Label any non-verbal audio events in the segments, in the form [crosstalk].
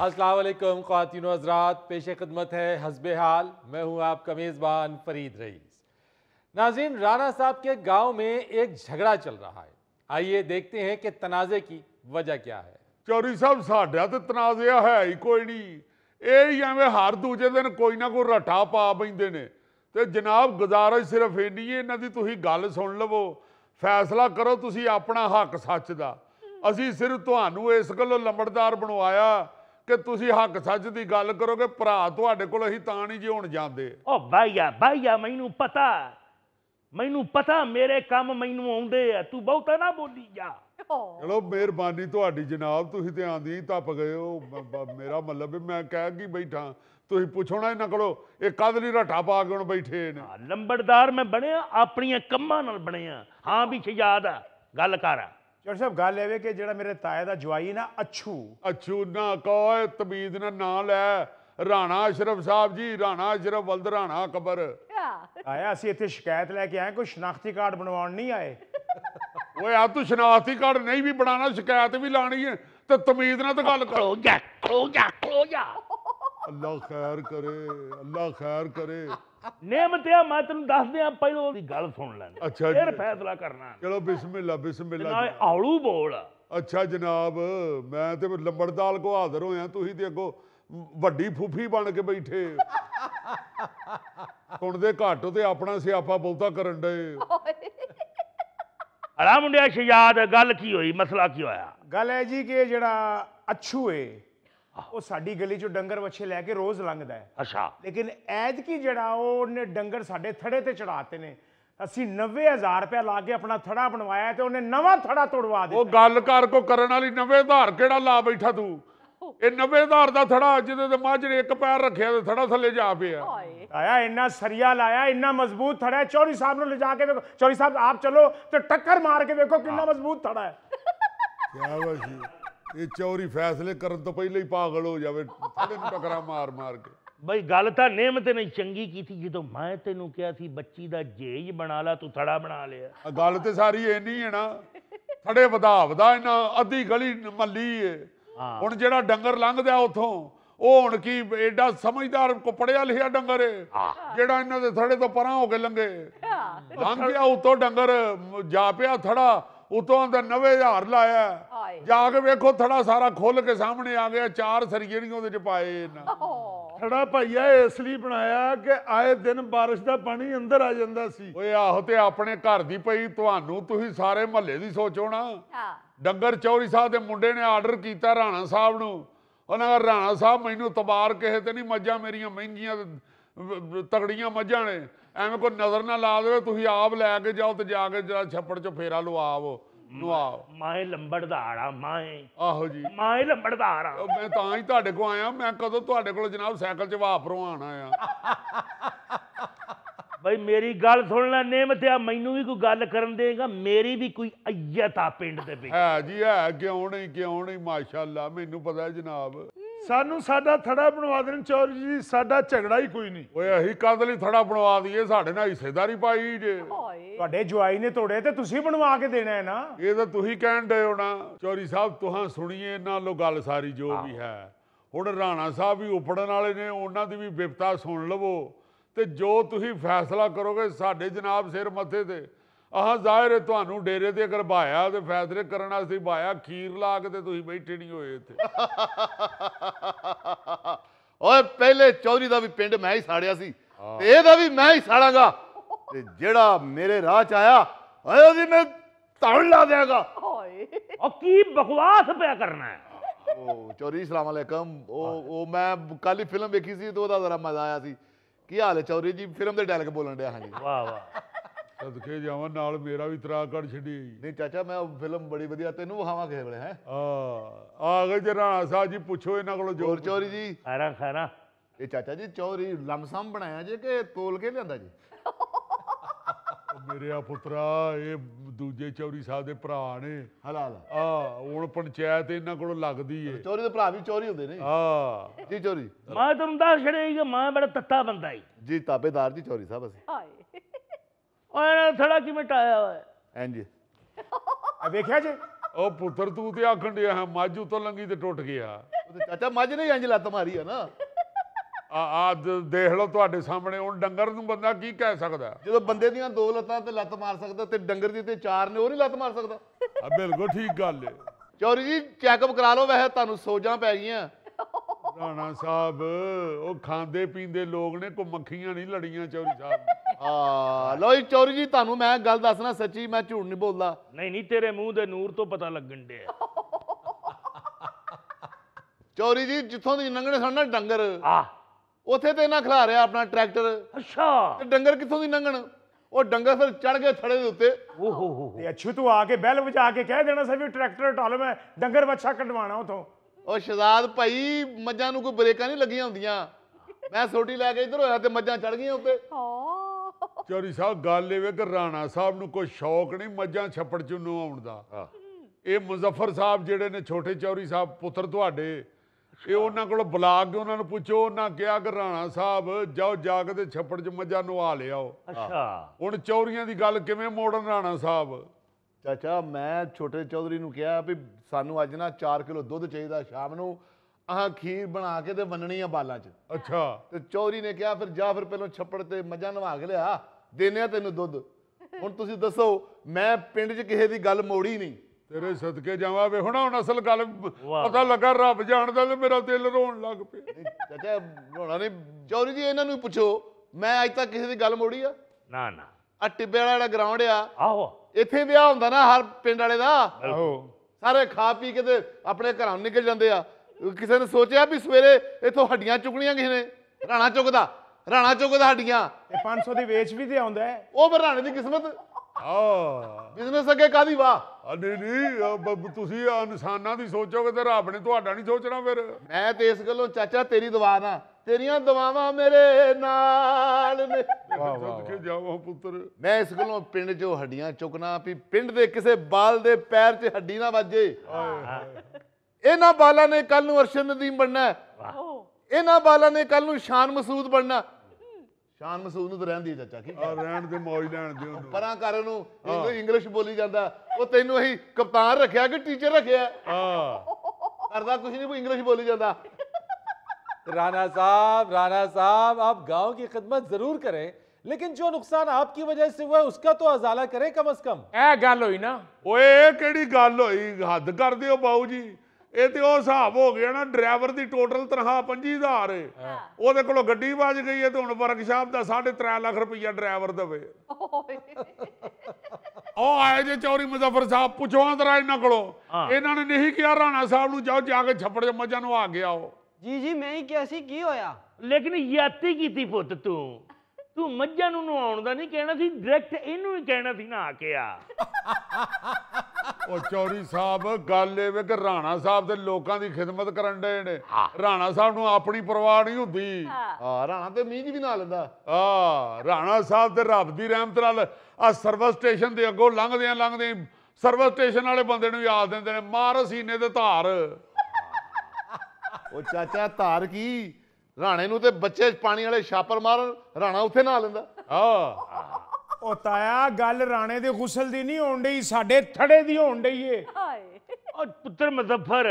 असलम खातिन हजरात पेश खदमत है हसब हाल मैं हूँ आपका मेज़बान फरीद रईस नाजीन राना साहब के गांव में एक झगड़ा चल रहा है आइए देखते हैं कि तनाज़े की ਵਜ੍ਹਾ ਕੀ ਹੈ ਚੌਰੀ ਸਾਹਿਬ ਸਾਡਾ ਤੇ ਤਨਾਜ਼ਿਆ ਹੈ ਹੀ ਕੋਈ ਨਹੀਂ ਇਹ ਹੀ ਐਵੇਂ ਹਰ ਦੂਜੇ ਦਿਨ ਕੋਈ ਨਾ ਕੋਈ ਰਟਾ ਪਾ ਪੈਂਦੇ ਨੇ ਤੇ ਜਨਾਬ ਗੁਜ਼ਾਰਿਸ਼ ਸਿਰਫ ਇੰਨੀ ਹੈ ਇਹਨਾਂ ਦੀ ਤੁਸੀਂ ਗੱਲ ਸੁਣ ਲਵੋ ਫੈਸਲਾ ਕਰੋ ਤੁਸੀਂ ਆਪਣਾ ਹੱਕ ਸੱਚ ਦਾ ਅਸੀਂ ਸਿਰਫ ਤੁਹਾਨੂੰ ਇਸ ਗੱਲੋਂ ਲੰਬੜਦਾਰ ਬਣਵਾਇਆ ਕਿ ਤੁਸੀਂ ਹੱਕ ਸੱਚ ਦੀ ਗੱਲ ਕਰੋਗੇ ਭਰਾ ਤੁਹਾਡੇ ਕੋਲ ਅਸੀਂ ਤਾਂ ਨਹੀਂ ਜਿਉਣ ਜਾਂਦੇ ਉਹ ਭਾਈਆ ਭਾਈਆ ਮੈਨੂੰ ਪਤਾ ਮੈਨੂੰ ਪਤਾ ਮੇਰੇ ਕੰਮ ਮੈਨੂੰ ਆਉਂਦੇ ਆ ਤੂੰ ਬਹੁਤਾ ਨਾ ਬੋਲੀ ਜਾ ਚਲੋ ਮਿਹਰਬਾਨੀ ਤੁਹਾਡੀ ਜਨਾਬ ਤੁਸੀਂ ਤੇ ਆਂਦੀ ਤਪ ਗਏ ਹੋ ਮੇਰਾ ਮਤਲਬ ਵੀ ਮੈਂ ਕਹਿ ਕੀ ਬੈਠਾ ਤੁਸੀਂ ਪੁੱਛਣਾ ਹੀ ਨਾ ਕਰੋ ਇਹ ਕਦ ਨਹੀਂ ਰਟਾ ਪਾ ਕੇ ਹੁਣ ਬੈਠੇ ਨੇ ਹਾਂ, ਲੰਬੜਦਾਰ ਮੈਂ ਬਣਿਆ ਆਪਣੀਆਂ ਕੰਮਾਂ ਨਾਲ ਬਣਿਆ ਹਾਂ ਵੀ ਸ਼ਹਿਜਾਦ ਆ ਗੱਲ ਕਰਾਂ ਡਾਕਟਰ ਸਾਹਿਬ ਗੱਲ ਐਵੇਂ ਕਿ ਜਿਹੜਾ ਮੇਰੇ ਤਾਏ ਦਾ ਜਵਾਈ ਨਾ ਅਛੂ ਅਛੂ ਨਾ ਕਹੋ ਤਬੀਦ ਨਾ ਨਾਂ ਲੈ ਰਾਣਾ ਅਸ਼ਰਫ ਸਾਹਿਬ ਜੀ ਰਾਣਾ ਅਸ਼ਰਫ ਵਲਦ ਰਾਣਾ ਕਬਰ ਆਇਆ ਅਸੀਂ ਇੱਥੇ ਸ਼ਿਕਾਇਤ ਲੈ ਕੇ ਆਏ ਕੋਈ ਸ਼ਨਾਖਤੀ ਕਾਰਡ ਬਣਵਾਉਣ ਨਹੀਂ ਆਏ ਓਏ ਆ ਤੂੰ ਸ਼ਨਾਖਤੀ ਕਾਰਡ ਨਹੀਂ ਵੀ ਬਣਾਣਾ ਸ਼ਿਕਾਇਤ ਵੀ ਲਾਣੀ ਹੈ ਤੇ ਤਮੀਜ਼ ਨਾਲ ਤਾਂ ਗੱਲ ਕਰੋ ਜਾ ਖੋ ਜਾ ਖੋ ਜਾ ਅੱਲਾ ਖੈਰ ਕਰੇ ਅੱਲਾ ਖੈਰ ਕਰੇ ਨੇਮਤਿਆ ਮੈਂ ਤੈਨੂੰ ਦੱਸਦੇ ਆ ਪਹਿਲਾਂ ਉਹਦੀ ਗੱਲ ਸੁਣ ਲੈਂਦੇ ਅੱਛਾ ਫਿਰ ਫੈਸਲਾ ਕਰਨਾ ਚਲੋ ਬਿਸਮਿਲ੍ਲਾ ਬਿਸਮਿਲ੍ਲਾ ਨਾਲੇ ਆਲੂ ਬੋਲ ਅੱਛਾ ਜਨਾਬ ਮੈਂ ਤੇ ਲੰਬੜਦਾਲ ਕੋ ਹਾਜ਼ਰ ਹੋਇਆ ਤੁਸੀਂ ਤੇ ਅੱਗੋ ਵੱਡੀ ਫੁੱਫੀ ਬਣ ਕੇ ਬੈਠੇ ਸੁਣਦੇ ਘੱਟ ਤੇ ਆਪਣਾ ਸਿਆਪਾ ਬਹੁਤਾ ਕਰਨ ਦੇ ਅਲਾ ਮੁੰਡਿਆ ਸ਼ਿਆਦ ਗੱਲ ਕੀ ਹੋਈ ਮਸਲਾ ਕੀ ਹੋਇਆ ਗੱਲ ਹੈ ਜੀ ਕਿ ਜਿਹੜਾ ਅੱਛੂ ਏ हाँ। गली चो डर वछे लैके रोज लंघता है अच्छा लेकिन ऐतकी जरा डर साढ़े से चढ़ाते ने असी नब्बे हजार रुपया ला के अपना थड़ा बनवाया तो उन्हें नवा थड़ा तोड़वा दे गल कर को करने वाली नवे आधार के ला बैठा तू एक पैर रखे थले जा पे आया इना सरिया लाया इना मजबूत थड़ा चौरी साहब ले चौरी साहब आप चलो तो टक्कर मार के वेखो कि हाँ। मजबूत थड़ा है ਇਹ ਚੌਰੀ ਫੈਸਲੇ ਕਰਨ ਤੋਂ ਪਹਿਲਾਂ ਹੀ ਪਾਗਲ ਹੋ ਜਾਵੇ ਥੋੜੇ ਨੂੰ ਟਕਰਾ ਮਾਰ ਮਾਰ ਕੇ ਬਈ ਗੱਲ ਤਾਂ ਤੇ ਨਹੀਂ ਚੰਗੀ ਕੀਤੀ ਜਦੋਂ ਮੈਂ ਤੈਨੂੰ ਕਿਹਾ ਸੀ ਬੱਚੀ ਦਾ ਜੇਜ ਬਣਾ ਲਾ ਤੂੰ ਥੜਾ ਬਣਾ ਲਿਆ ਗੱਲ ਤੇ ਸਾਰੀ ਇੰਨੀ ਹੈ ਨਾ ਥੜੇ ਵਧਾਵਦਾ ਇਹਨਾਂ ਅੱਧੀ ਗਲੀ ਮੱਲੀ ਏ ਹੁਣ ਜਿਹੜਾ ਡੰਗਰ ਲੰਘਦਾ ਉਥੋਂ ਉਹ ਹੁਣ ਕੀ ਐਡਾ ਸਮਝਦਾਰ ਕੋ ਪੜਿਆ ਲਿਖਿਆ ਡੰਗਰ ਏ ਜਿਹੜਾ ਇਹਨਾਂ ਦੇ ਥੜੇ ਤੋਂ ਪਰਾਂ ਹੋ ਕੇ ਲੰਘੇ ਲੰਘਿਆ ਉਤੋਂ ਡੰਗਰ ਜਾ ਪਿਆ ਥੜਾ ਉਤੋਂ ਦਾ 90000 ਲਾਇਆ ਜਾ ਕੇ ਵੇਖੋ ਥੜਾ ਸਾਰਾ ਖੁੱਲ ਕੇ ਸਾਹਮਣੇ ਆ ਗਿਆ ਚਾਰ ਸਰੀਏ ਨਹੀਂ ਉਹਦੇ ਚ ਪਾਏ ਨਾ ਥੜਾ ਭਈਆ ਇਸ ਲਈ ਬਣਾਇਆ ਕਿ ਆਏ ਦਿਨ بارش ਦਾ ਪਾਣੀ ਅੰਦਰ ਆ ਜਾਂਦਾ ਸੀ ਓਏ ਆਹੋ ਤੇ ਆਪਣੇ ਘਰ ਦੀ ਪਈ ਤੁਹਾਨੂੰ ਤੁਸੀਂ ਸਾਰੇ ਮਹੱਲੇ ਦੀ ਸੋਚੋ ਨਾ ਡੰਗਰ ਚੌਰੀ ਸਾਹਿਬ ਦੇ ਮੁੰਡੇ ਨੇ ਆਰਡਰ ਕੀਤਾ ਰਾਣਾ ਸਾਹਿਬ ਨੂੰ ਉਹਨਾਂ ਦਾ ਰਾਣਾ ਸਾਹਿਬ ਮੈਨੂੰ ਤਬਾਰ ਕਹੇ ਤੇ ਨਹੀਂ ਮੱਝਾਂ ਮੇਰੀਆਂ ਮਹਿੰਗੀਆਂ ਤਗੜੀਆਂ ਮੱਝਾਂ ਨੇ ਐਵੇਂ ਕੋਈ ਨਜ਼ਰ ਨਾ ਲਾ ਦੇਵੇ ਤੁਸੀਂ ਆਪ ਲੈ ਕੇ ਜਾਓ ਤੇ ਜਾ ਕੇ ਜਰਾ ਛੱਪੜ 'ਚ ਫੇਰਾ ਲਵਾਓ ਨਵਾਓ ਮਾਏ ਲੰਬੜਦਾਰਾ ਮਾਏ ਆਹੋ ਜੀ ਮਾਏ ਲੰਬੜਦਾਰਾ ਮੈਂ ਤਾਂ ਹੀ ਤੁਹਾਡੇ ਕੋ ਆਇਆ ਮੈਂ ਕਦੋਂ ਤੁਹਾਡੇ ਕੋਲ ਜਨਾਬ ਸਾਈਕਲ 'ਚ ਵਾਪਰੋਂ ਆਣਾ ਆ ਬਈ ਮੇਰੀ ਗੱਲ ਸੁਣ ਲੈ ਨੇਮ ਤੇ ਆ ਮੈਨੂੰ ਵੀ ਕੋਈ ਗੱਲ ਕਰਨ ਦੇਗਾ ਮੇਰੀ ਵੀ ਕੋਈ ਇੱਜ਼ਤ ਆ ਪਿੰਡ ਦੇ ਵਿੱਚ ਹੈ ਜੀ ਹੈ ਕਿਉਂ ਨਹੀਂ ਕਿਉਂ ਨਹੀਂ ਮਾਸ਼ਾਅੱਲਾ ਮੈਨੂੰ ਪਤਾ ਹੈ ਜਨਾਬ ਸਾਨੂੰ ਸਾਡਾ ਥੜਾ ਬਣਵਾ ਦੇਣ ਚੌਰ ਜੀ ਸਾਡਾ ਝਗੜਾ ਹੀ ਕੋਈ ਨਹੀਂ ਓਏ ਅਹੀ ਕਾਹਦੇ ਲਈ ਥੜਾ ਬਣਵਾ ਦਈਏ ਸਾਡੇ ਨਾਲ ਹਿੱਸੇਦਾਰੀ ਪਾਈ ਜੇ ਤੁਹਾਡੇ ਜਵਾਈ ਨੇ ਤੋੜੇ ਤੇ ਤੁਸੀਂ ਬਣਵਾ ਕੇ ਦੇਣਾ ਹੈ ਨਾ ਇਹ ਤਾਂ ਤੁਸੀਂ ਕਹਿਣ ਦੇ ਹੋਣਾ ਚੌਰੀ ਸਾਹਿਬ ਤੁਹਾਂ ਸੁਣੀਏ ਇਹਨਾਂ ਲੋ ਗੱਲ ਸਾਰੀ ਜੋ ਵੀ ਹੈ ਹੁਣ ਰਾਣਾ ਸਾਹਿਬ ਵੀ ਉਪੜਨ ਵਾਲੇ ਨੇ ਉਹਨਾਂ ਦੀ ਵੀ ਵਿਪਤਾ ਸੁਣ ਲਵੋ ਤੇ ਜੋ ਤੁਸੀਂ ਫੈਸਲਾ ਕਰੋਗੇ ਸਾਡੇ ਜਨਾਬ ਸਿਰ ਮੱਥੇ ਤੇ ਆਹ ਜ਼ਾਹਿਰ ਹੈ ਤੁਹਾਨੂੰ ਡੇਰੇ ਤੇ ਅਗਰ ਭਾਇਆ ਤੇ ਫੈਸਲੇ ਕਰਨ ਵਾਸਤੇ ਭਾਇਆ ਖੀਰ ਲਾ ਕੇ ਤੇ ਤੁਸੀਂ ਬੈਠੇ ਨਹੀਂ ਹੋਏ ਇੱਥੇ ਓਏ ਪਹਿਲੇ ਚੌਧਰੀ ਦਾ ਵੀ ਪਿੰਡ ਮੈਂ ਹੀ ਸਾੜਿਆ ਸੀ ਤੇ ਇਹਦਾ ਵੀ ਮੈਂ ਹੀ ਸਾੜਾਂਗਾ ਤੇ ਜਿਹੜਾ ਮੇਰੇ ਰਾਹ ਚ ਆਇਆ ਓਏ ਉਹਦੀ ਮੈਂ ਤਣ ਲਾ ਦੇਗਾ ਓਏ ਉਹ ਕੀ ਬਕਵਾਸ ਪਿਆ ਕਰਨਾ ਹੈ ਉਹ ਚੌਰੀ ਸਲਾਮ ਅਲੈਕਮ ਉਹ ਉਹ ਮੈਂ ਕੱਲ ਹੀ ਫਿਲਮ ਵੇਖੀ ਸੀ ਤੇ ਉਹਦਾ ਜ਼ਰਾ ਮਜ਼ਾ ਆਇਆ ਸੀ ਕੀ ਹਾਲ ਹੈ ਚੌਰੀ ਜੀ ਫਿਲਮ ਦੇ ਡਾਇਲੌਗ ਬੋਲਣ ਹਾਂ ਹਾਂਜੀ ਵਾਹ ਵਾਹ ਸਦਕੇ ਜਾਵਾਂ ਨਾਲ ਮੇਰਾ ਵੀ ਤਰਾ ਕੱਢ ਛੱਡੀ ਨਹੀਂ ਚਾਚਾ ਮੈਂ ਉਹ ਫਿਲਮ ਬੜੀ ਵਧੀਆ ਤੈਨੂੰ ਵਿਖਾਵਾਂ ਕਿਸੇ ਵੇਲੇ ਹੈ ਆ ਆ ਗਏ ਜਰਾ ਸਾਹਿਬ ਜੀ ਪੁੱਛੋ ਇਹਨਾਂ ਕੋਲੋਂ ਜੋਰ ਚੋਰੀ ਜੀ ਖਾਰਾ ਖਾਰਾ ਇਹ ਚਾਚਾ ਜੀ ਚੋਰੀ ਲਮਸਮ ਬਣਾਇਆ ਜੇ ਕਿ ਤੋਲ ਕੇ ਲਿਆਂਦਾ ਜੀ ਮੇਰੇ ਆ ਪੁੱਤਰਾ ਇਹ ਦੂਜੇ ਚੋਰੀ ਸਾਹਿਬ ਦੇ ਭਰਾ ਨੇ ਹਲਾਲ ਆ ਹੁਣ ਪੰਚਾਇਤ ਇਹਨਾਂ ਕੋਲੋਂ ਲੱਗਦੀ ਏ ਚੋਰੀ ਦੇ ਭਰਾ ਵੀ ਚੋਰੀ ਹੁੰਦੇ ਨੇ ਆ ਜੀ ਚੋਰੀ ਮੈਂ ਤੁਹਾਨੂੰ ਦੱਸ ਛੜੇ ਕਿ ਮੈਂ ਬੜਾ ਤੱਤਾ ਬੰਦਾ ਜੀ ਤਾਬੇਦਾਰ ਜੀ ਚੋਰੀ ਸਾਹਿਬ ਅਸੀਂ ਹਾਏ ਉਹਨਾਂ ਥੜਾ ਕਿਵੇਂ ਟਾਇਆ ਹੋਇਆ ਹੈ ਹਾਂਜੀ ਆ ਵੇਖਿਆ ਜੇ ਉਹ ਪੁੱਤਰ ਤੂੰ ਤੇ ਆਖਣ ਡਿਆ ਆ ਮੱਝ ਉਤੋਂ ਲੰਗੀ ਤੇ ਟੁੱਟ ਗਿਆ ਉਹ ਤੇ ਚਾਚਾ ਮੱਝ ਨਹੀਂ ਇੰਜ ਲੱਤ ਮਾਰੀ ਆ ਨਾ ਆ ਆ ਦੇਖ ਲਓ ਤੁਹਾਡੇ ਸਾਹਮਣੇ ਹੁਣ ਡੰਗਰ ਨੂੰ ਬੰਦਾ ਕੀ ਕਹਿ ਸਕਦਾ ਜਦੋਂ ਬੰਦੇ ਦੀਆਂ ਦੋ ਲੱਤਾਂ ਤੇ ਲੱਤ ਮਾਰ ਸਕਦਾ ਤੇ ਡੰਗਰ ਦੀ ਤੇ ਚਾਰ ਨੇ ਉਹ ਨਹੀਂ ਲੱਤ ਮਾਰ ਸਕਦਾ ਆ ਬਿਲਕੁਲ ਠੀਕ ਗੱਲ ਏ ਚੌਰੀ ਜੀ ਚੈੱਕਅਪ ਕਰਾ ਲਓ ਵੈਸੇ ਤੁਹਾਨੂੰ ਸੋਜਾਂ ਪੈ ਗਈਆਂ ਰਾਣਾ ਸਾਹਿਬ ਉਹ ਖਾਂਦੇ ਪੀਂਦੇ ਲੋਕ ਨੇ ਕੋ ਮੱਖੀਆਂ ਨਹੀਂ ਲੜੀਆਂ ਚੌਰੀ ਸਾਹਿਬ ਹਾਂ ਲੋ ਜੀ ਚੌਰੀ ਜੀ ਤੁਹਾਨੂੰ ਮੈਂ ਗੱਲ ਦੱਸਣਾ ਸੱਚੀ ਮੈਂ ਝੂਠ ਨਹੀਂ ਬੋਲਦਾ ਨਹੀਂ ਨਹੀਂ ਤੇਰੇ ਮੂੰਹ ਦੇ ਨੂਰ ਤੋਂ ਪਤਾ ਲੱਗਣ ਦੇ ਚੌਰੀ ਜੀ ਜਿੱਥੋਂ ਦੀ ਨੰਗਣੇ ਸਨ ਨਾ ਡੰਗਰ ਆ ਉਥੇ ਤੇ ਇਹਨਾਂ ਖਿਲਾ ਰਿਹਾ ਆਪਣਾ ਟਰੈਕਟਰ ਅੱਛਾ ਤੇ ਡੰਗਰ ਕਿੱਥੋਂ ਦੀ ਨੰਗਣ ਉਹ ਡੰਗਰ ਫਿਰ ਚੜ ਗਏ ਥੜੇ ਦੇ ਉੱਤੇ ਓਹੋ ਤੇ ਅੱਛੂ ਤੂੰ ਆ ਕੇ ਬੈਲ ਵਜਾ ਕੇ ਕਹਿ ਦੇਣਾ ਸੀ ਵੀ ਟਰੈਕਟਰ ਢਾਲ ਮੈਂ ਡੰਗਰ ਵੱਛਾ ਕਢਵਾਣਾ ਉਥੋਂ ਉਹ ਸ਼ਹਜ਼ਾਦ ਭਾਈ ਮੱਝਾਂ ਨੂੰ ਕੋਈ ਬ੍ਰੇਕਾਂ ਨਹੀਂ ਲੱਗੀਆਂ ਹੁੰਦੀਆਂ ਮੈਂ ਸੋਟੀ ਲੈ ਕੇ ਇਧਰ ਹੋਇਆ ਤੇ ਮੱਝਾਂ ਚੜ ਗਈਆਂ ਉੱਤੇ ਹਾਂ ਚੌਰੀ ਸਾਹਿਬ ਗੱਲ ਇਹ ਵੇ ਕਿ ਰਾਣਾ ਸਾਹਿਬ ਨੂੰ ਕੋਈ ਸ਼ੌਕ ਨਹੀਂ ਮੱਝਾਂ ਛੱਪੜ ਚ ਨੂੰ ਆਉਣ ਦਾ ਇਹ ਮੁਜ਼ਫਰ ਸਾਹਿਬ ਜਿਹੜੇ ਨੇ ਛੋਟੇ ਚੌਰੀ ਸਾਹਿਬ ਪੁੱਤਰ ਤੁਹਾਡੇ ਇਹ ਉਹਨਾਂ ਕੋਲ ਬੁਲਾ ਕੇ ਉਹਨਾਂ ਨੂੰ ਪੁੱਛੋ ਉਹਨਾਂ ਕਿਹਾ ਕਿ ਰਾਣਾ ਸਾਹਿਬ ਜਾਓ ਜਾ ਕੇ ਤੇ ਛੱਪੜ 'ਚ ਮੱਝਾਂ ਨਵਾ ਲਿਆਓ ਅੱਛਾ ਹੁਣ ਚੌਰੀਆਂ ਦੀ ਗੱਲ ਕਿਵੇਂ ਮੋੜਨ ਰਾਣਾ ਸਾਹਿਬ ਚਾਚਾ ਮੈਂ ਛੋਟੇ ਚੌਧਰੀ ਨੂੰ ਕਿਹਾ ਵੀ ਸਾਨੂੰ ਅੱਜ ਨਾ 4 ਕਿਲੋ ਦੁੱਧ ਚਾਹੀਦਾ ਸ਼ਾਮ ਨੂੰ ਆਹ ਖੀਰ ਬਣਾ ਕੇ ਤੇ ਵੰਨਣੀ ਆ ਬਾਲਾਂ 'ਚ ਅੱਛਾ ਤੇ ਚੌਧਰੀ ਨੇ ਕਿਹਾ ਫਿਰ ਜਾ ਫਿਰ ਪਹਿਲਾਂ ਛੱਪੜ ਤੇ ਮੱਝਾਂ ਨਵਾ ਕੇ ਲਿਆ ਦੇਨੇ ਆ ਤੈਨੂੰ ਦੁੱਧ ਹੁਣ ਤੁਸੀਂ ਦੱਸੋ ਮੈਂ ਪਿੰਡ 'ਚ ਕਿਸੇ ਦੀ ਗੱਲ ਮੋੜੀ ਨਹੀਂ ਤੇਰੇ ਸਦਕੇ ਜਾਵਾਂ ਵੇ ਹੁਣ ਹੁਣ ਅਸਲ ਗੱਲ ਪਤਾ ਲੱਗਾ ਰੱਬ ਜਾਣਦਾ ਤੇ ਮੇਰਾ ਦਿਲ ਰੋਣ ਲੱਗ ਪਿਆ ਚਾਚਾ ਹੋਣਾ ਨਹੀਂ ਚੌਰੀ ਜੀ ਇਹਨਾਂ ਨੂੰ ਪੁੱਛੋ ਮੈਂ ਅੱਜ ਤੱਕ ਕਿਸੇ ਦੀ ਗੱਲ ਮੋੜੀ ਆ ਨਾ ਨਾ ਆ ਟਿੱਬੇ ਵਾਲਾ ਜਿਹੜਾ ਗਰਾਊਂਡ ਆ ਆਹੋ ਇੱਥੇ ਵਿਆਹ ਹੁੰਦਾ ਨਾ ਹਰ ਪਿੰਡ ਵਾਲੇ ਦਾ ਆਹੋ ਸਾਰੇ ਖਾ ਪੀ ਕੇ ਤੇ ਆਪਣੇ ਘਰਾਂ ਨੂੰ ਨਿਕਲ ਜਾਂਦੇ ਆ ਕਿਸੇ ਨੇ ਸੋਚਿਆ ਵੀ ਸਵੇਰੇ ਇੱਥੋਂ ਹੱਡੀਆਂ ਚੁਗਣੀਆਂ ਕਿਸੇ ਨੇ ਰਾਣਾ ਚੁਗਦਾ ਰਾਣਾ ਚੁੱਕ ਦਾ ਹੱਡੀਆਂ ਤੇ 500 ਦੀ ਵੇਚ ਵੀ ਤੇ ਆਉਂਦਾ ਉਹ ਫਿਰ ਰਾਣੇ ਦੀ ਕਿਸਮਤ ਆ ਬਿਜ਼ਨਸ ਅੱਗੇ ਕਾਦੀ ਵਾ ਆ ਨਹੀਂ ਨਹੀਂ ਤੁਸੀਂ ਆ ਇਨਸਾਨਾਂ ਦੀ ਸੋਚੋਗੇ ਤੇ ਰੱਬ ਨੇ ਤੁਹਾਡਾ ਨਹੀਂ ਸੋਚਣਾ ਫਿਰ ਮੈਂ ਤੇ ਇਸ ਗੱਲੋਂ ਚਾਚਾ ਤੇਰੀ ਦੁਆ ਨਾ ਤੇਰੀਆਂ ਦੁਆਵਾਂ ਮੇਰੇ ਨਾਲ ਨੇ ਵਾਹ, ਵਾਹ, ਕਿ ਜਾਵਾਂ ਪੁੱਤਰ ਮੈਂ ਇਸ ਗੱਲੋਂ ਪਿੰਡ 'ਚੋਂ ਹੱਡੀਆਂ ਚੁੱਕਣਾ ਵੀ ਪਿੰਡ ਦੇ ਕਿਸੇ ਬਾਲ ਦੇ ਪੈਰ 'ਚ ਹੱਡੀ ਨਾ ਵੱਜੇ ਇਹਨਾਂ ਬਾਲਾਂ ਨੇ ਕੱਲ ਨੂੰ ਅਰਸ਼ਦ ਨਦੀਮ ਬਣਨਾ ਹੈ। ਵਾਹ। ਇਹਨਾਂ ਬਾਲਾਂ ਨੇ ਕੱਲ ਨੂੰ ਸ਼ਾਨ ਮਸੂਦ ਬਣਨਾ ਸ਼ਾਨ ਮਸੂਦ ਨੂੰ ਤਾਂ ਰਹਿਣ ਦੀ ਚਾਚਾ ਕੀ ਆ ਰਹਿਣ ਦੇ ਮੌਜ ਲੈਣ ਦੇ ਉਹਨੂੰ ਪਰਾਂ ਕਰ ਉਹਨੂੰ ਇੰਗਲਿਸ਼ ਬੋਲੀ ਜਾਂਦਾ ਉਹ ਤੈਨੂੰ ਅਸੀਂ ਕਪਤਾਨ ਰੱਖਿਆ ਕਿ ਟੀਚਰ ਰੱਖਿਆ ਆ करता कुछ नहीं वो इंग्लिश बोली जाता राणा साहब राणा साहब आप गांव की खिदमत जरूर करें लेकिन जो नुकसान आपकी वजह से हुआ उसका तो अजाला करें कम अज कम ए गल हुई ना ओए केड़ी गल हुई हद कर दियो बाबू जी ਇਹ ਤੇ ਉਹ ਹਿਸਾਬ ਹੋ ਗਿਆ ਨਾ ਡਰਾਈਵਰ ਦੀ ਟੋਟਲ ਤਨਖਾਹ 25000 ਹੈ ਉਹਦੇ ਕੋਲੋਂ ਗੱਡੀ ਵੱਜ ਗਈ ਹੈ ਤੇ ਹੁਣ ਵਰਕਸ਼ਾਪ ਦਾ 3.5 ਲੱਖ ਰੁਪਈਆ ਡਰਾਈਵਰ ਦਵੇ ਉਹ ਆਏ ਜੇ ਚੌਰੀ ਮੁਜ਼ਫਰ ਸਾਹਿਬ ਪੁੱਛੋ ਦਰਾ ਇਹਨਾਂ ਕੋਲੋਂ ਇਹਨਾਂ ਨੇ ਨਹੀਂ ਕਿਹਾ ਰਾਣਾ ਸਾਹਿਬ ਨੂੰ ਜਾਓ ਜਾ ਕੇ ਛੱਪੜ ਦੇ ਮੱਜਾਂ ਨੂੰ ਆ ਗਿਆ ਉਹ ਜੀ ਜੀ ਮੈਂ ਹੀ ਕਿਹਾ ਸੀ ਕੀ ਹੋਇਆ ਲੇਕਿਨ ਯਾਤੀ ਕੀਤੀ ਪੁੱਤ ਤੂੰ ਤੂੰ ਮੱਝਾਂ ਨੂੰ ਨਹਾਉਣ ਦਾ ਨਹੀਂ ਕਹਿਣਾ ਸੀ ਡਾਇਰੈਕਟ ਇਹਨੂੰ ਹੀ ਕਹਿਣਾ ਸੀ ਨਾ ਆ ਕੇ ਆ ਉਹ ਚੌਰੀ ਸਾਹਿਬ ਗੱਲ ਇਹ ਵੇ ਕਿ ਰਾਣਾ ਸਾਹਿਬ ਦੇ ਲੋਕਾਂ ਦੀ ਖਿਦਮਤ ਕਰਨ ਦੇ ਨੇ ਰਾਣਾ ਸਾਹਿਬ ਨੂੰ ਆਪਣੀ ਪਰਵਾਹ ਨਹੀਂ ਹੁੰਦੀ ਹਾਂ ਰਾਣਾ ਤੇ ਮੀਂਹ ਵੀ ਨਾ ਲੈਂਦਾ ਹਾਂ ਰਾਣਾ ਸਾਹਿਬ ਤੇ ਰੱਬ ਦੀ ਰਹਿਮਤ ਨਾਲ ਆ ਸਰਵਿਸ ਸਟੇਸ਼ਨ ਦੇ ਅੱਗੋਂ ਲੰਘਦੇ ਆ ਲੰਘਦੇ ਸਰਵਿਸ ਸਟੇਸ਼ਨ ਵਾਲੇ ਬੰਦੇ ਨੂੰ ਯਾਦ ਦਿੰਦੇ ਨੇ ਮਾਰ ਸੀਨੇ ਤੇ ਧਾਰ ਉਹ ਚਾਚਾ ਧਾਰ ਕੀ ਰਾਣੇ ਨੂੰ ਤੇ ਬੱਚੇ ਪਾਣੀ ਵਾਲੇ ਛਾਪਰ ਮਾਰਨ ਰਾਣਾ ਉੱਥੇ ਨਾ ਲੈਂਦਾ ਆਹ ਉਹ ਤਾਇਆ ਗੱਲ ਰਾਣੇ ਦੇ ਗੁਸਲ ਦੀ ਨਹੀਂ ਹੋਣ ਡਈ ਸਾਡੇ ਥੜੇ ਦੀ ਹੋਣ ਡਈ ਏ ਹਾਏ ਉਹ ਪੁੱਤਰ ਮਜ਼ਫਰ